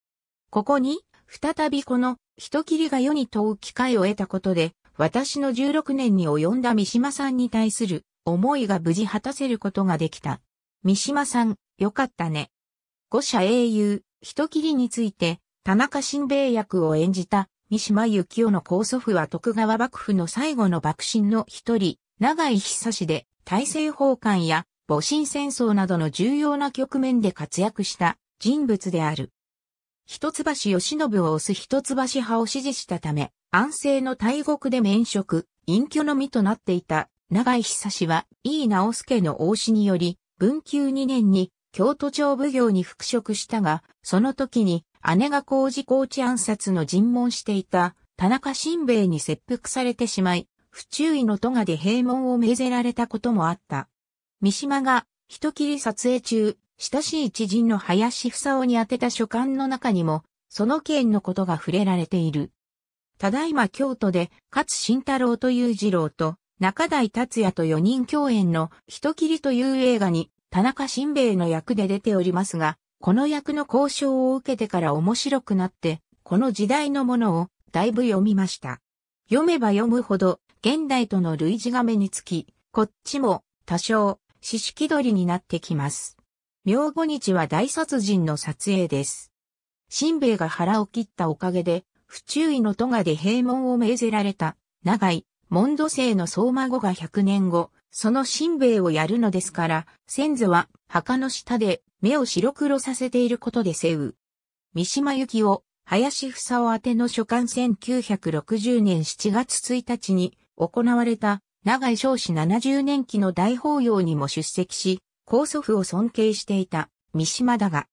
ここに、再びこの、人霧が世に問う機会を得たことで、私の16年に及んだ三島さんに対する思いが無事果たせることができた。三島さん、よかったね。五者英雄、人切りについて、田中新兵役を演じた三島幸紀夫の高祖父は徳川幕府の最後の幕臣の一人、長井久志で、大政奉還や戊辰戦争などの重要な局面で活躍した人物である。一橋義信を推す一橋派を支持したため、安政の大国で免職、隠居の身となっていた長井久志は、井伊直輔の応子により、文久2年に京都庁奉行に復職したが、その時に姉が工事高知暗殺の尋問していた田中新兵衛に切腹されてしまい、不注意の都がで閉門を命ぜられたこともあった。三島が人切り撮影中、親しい知人の林房夫に宛てた書簡の中にも、その件のことが触れられている。ただいま京都で、勝慎太郎という次郎と、中台達也と4人共演の人切りという映画に、田中新兵衛の役で出ておりますが、この役の交渉を受けてから面白くなって、この時代のものをだいぶ読みました。読めば読むほど、現代との類似画面につき、こっちも多少四式取りになってきます。明後日は大殺人の撮影です。新兵衛が腹を切ったおかげで、不注意の都賀で閉門を命ぜられた、長い、門戸生姓の相馬後が100年後、その新兵衛をやるのですから、先祖は墓の下で目を白黒させていることでせう。三島幸を、夫、林房夫宛の書簡1960年7月1日に行われた長井少子70年期の大法要にも出席し、高祖父を尊敬していた三島だが、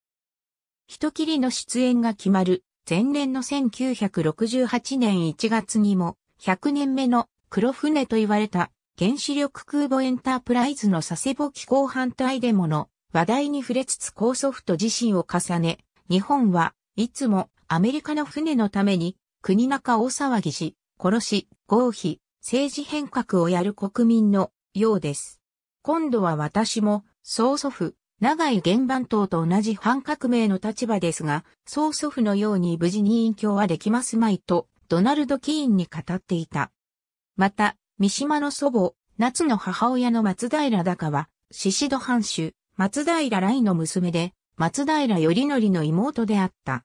一切りの出演が決まる前年の1968年1月にも100年目の黒船と言われた原子力空母エンタープライズの佐世保機構反対デモの話題に触れつつ高祖父と自身を重ね、日本はいつもアメリカの船のために国中大騒ぎし、殺し、合否、政治変革をやる国民のようです。今度は私も、曽祖父、長井原番党と同じ反革命の立場ですが、曽祖父のように無事に隠居はできますまいと、ドナルド・キーンに語っていた。また、三島の祖母、夏の母親の松平高は、宍戸藩主、松平来の娘で、松平頼則の妹であった。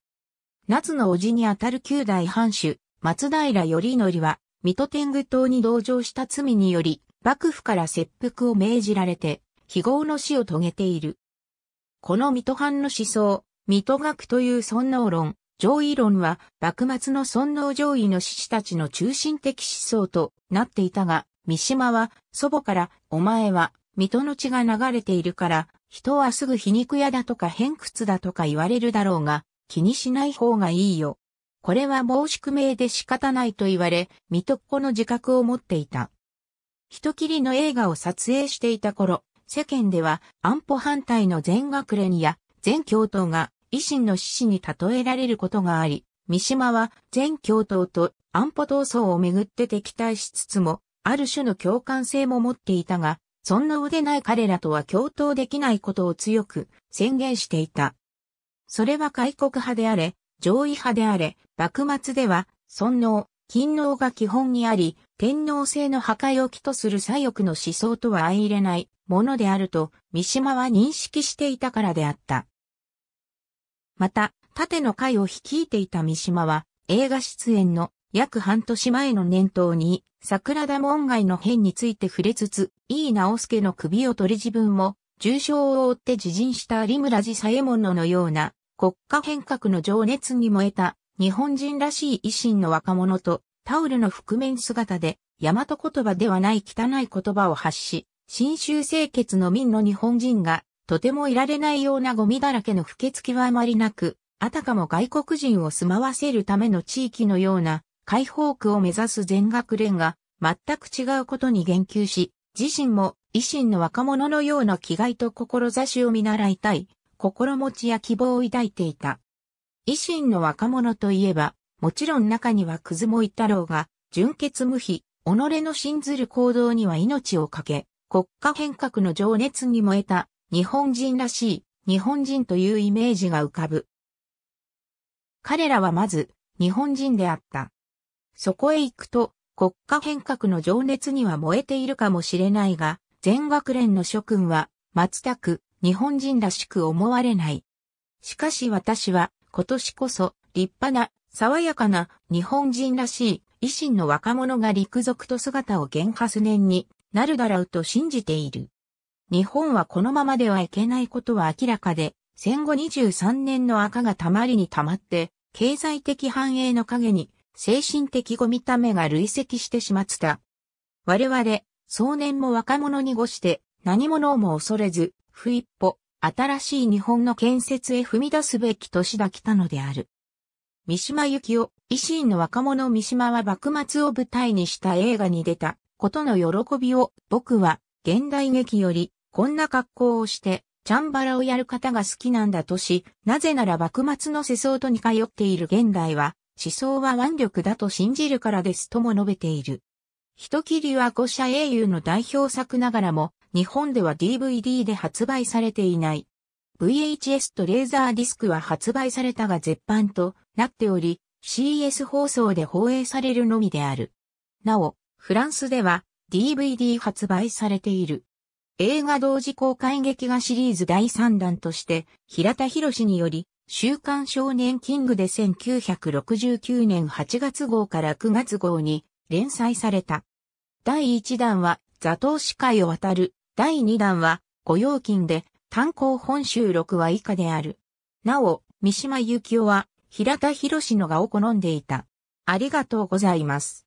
夏の叔父にあたる九代藩主、松平頼則は、水戸天狗党に同情した罪により、幕府から切腹を命じられて、非業の死を遂げている。この水戸藩の思想、水戸学という尊能論、上位論は、幕末の尊能上位の志士たちの中心的思想となっていたが、三島は祖母から、お前は水戸の血が流れているから、人はすぐ皮肉屋だとか偏屈だとか言われるだろうが、気にしない方がいいよ。これは申し宿命で仕方ないと言われ、水戸っ子の自覚を持っていた。人切りの映画を撮影していた頃、世間では安保反対の全学連や全教頭が維新の志士に例えられることがあり、三島は全教頭と安保闘争をめぐって敵対しつつも、ある種の共感性も持っていたが、そんな腕ない彼らとは共闘できないことを強く宣言していた。それは開国派であれ、上位派であれ、幕末では、尊王、勤王が基本にあり、天皇制の破壊を起とする左翼の思想とは相入れないものであると、三島は認識していたからであった。また、盾の会を率いていた三島は、映画出演の約半年前の年頭に、桜田門外の変について触れつつ、井伊直輔の首を取り自分も、重傷を負って自陣した有村寺左衛門ののような、国家変革の情熱に燃えた日本人らしい維新の若者とタオルの覆面姿で大和言葉ではない汚い言葉を発し、新州清潔の民の日本人がとてもいられないようなゴミだらけの不潔気はあまりなく、あたかも外国人を住まわせるための地域のような解放区を目指す全学連が全く違うことに言及し、自身も維新の若者のような気概と志を見習いたい心持ちや希望を抱いていた。維新の若者といえば、もちろん中にはくずもいたろうが、純潔無比、己の信ずる行動には命を懸け、国家変革の情熱に燃えた、日本人らしい、日本人というイメージが浮かぶ。彼らはまず、日本人であった。そこへ行くと、国家変革の情熱には燃えているかもしれないが、全学連の諸君は、松田区、日本人らしく思われない。しかし私は今年こそ立派な、爽やかな日本人らしい維新の若者が陸族と姿を原発年になるだろうと信じている。日本はこのままではいけないことは明らかで、戦後23年の赤がたまりにたまって、経済的繁栄の陰に精神的ご見た目が累積してしまった。我々、壮年も若者にごして何者をも恐れず、不一歩、新しい日本の建設へ踏み出すべき年が来たのである。三島由紀夫、維新の若者三島は幕末を舞台にした映画に出たことの喜びを、僕は現代劇よりこんな格好をして、チャンバラをやる方が好きなんだとし、なぜなら幕末の世相と似通っている現代は、思想は腕力だと信じるからですとも述べている。人切りは五社英雄の代表作ながらも、日本では DVD で発売されていない。VHS とレーザーディスクは発売されたが絶版となっており、CS 放送で放映されるのみである。なお、フランスでは DVD 発売されている。映画同時公開劇画シリーズ第3弾として、平田博により、週刊少年キングで1969年8月号から9月号に連載された。第1弾は、座頭司会を渡る第2弾は、御用金で、単行本収録は以下である。なお、三島由紀夫は、平田博のがを好んでいた。ありがとうございます。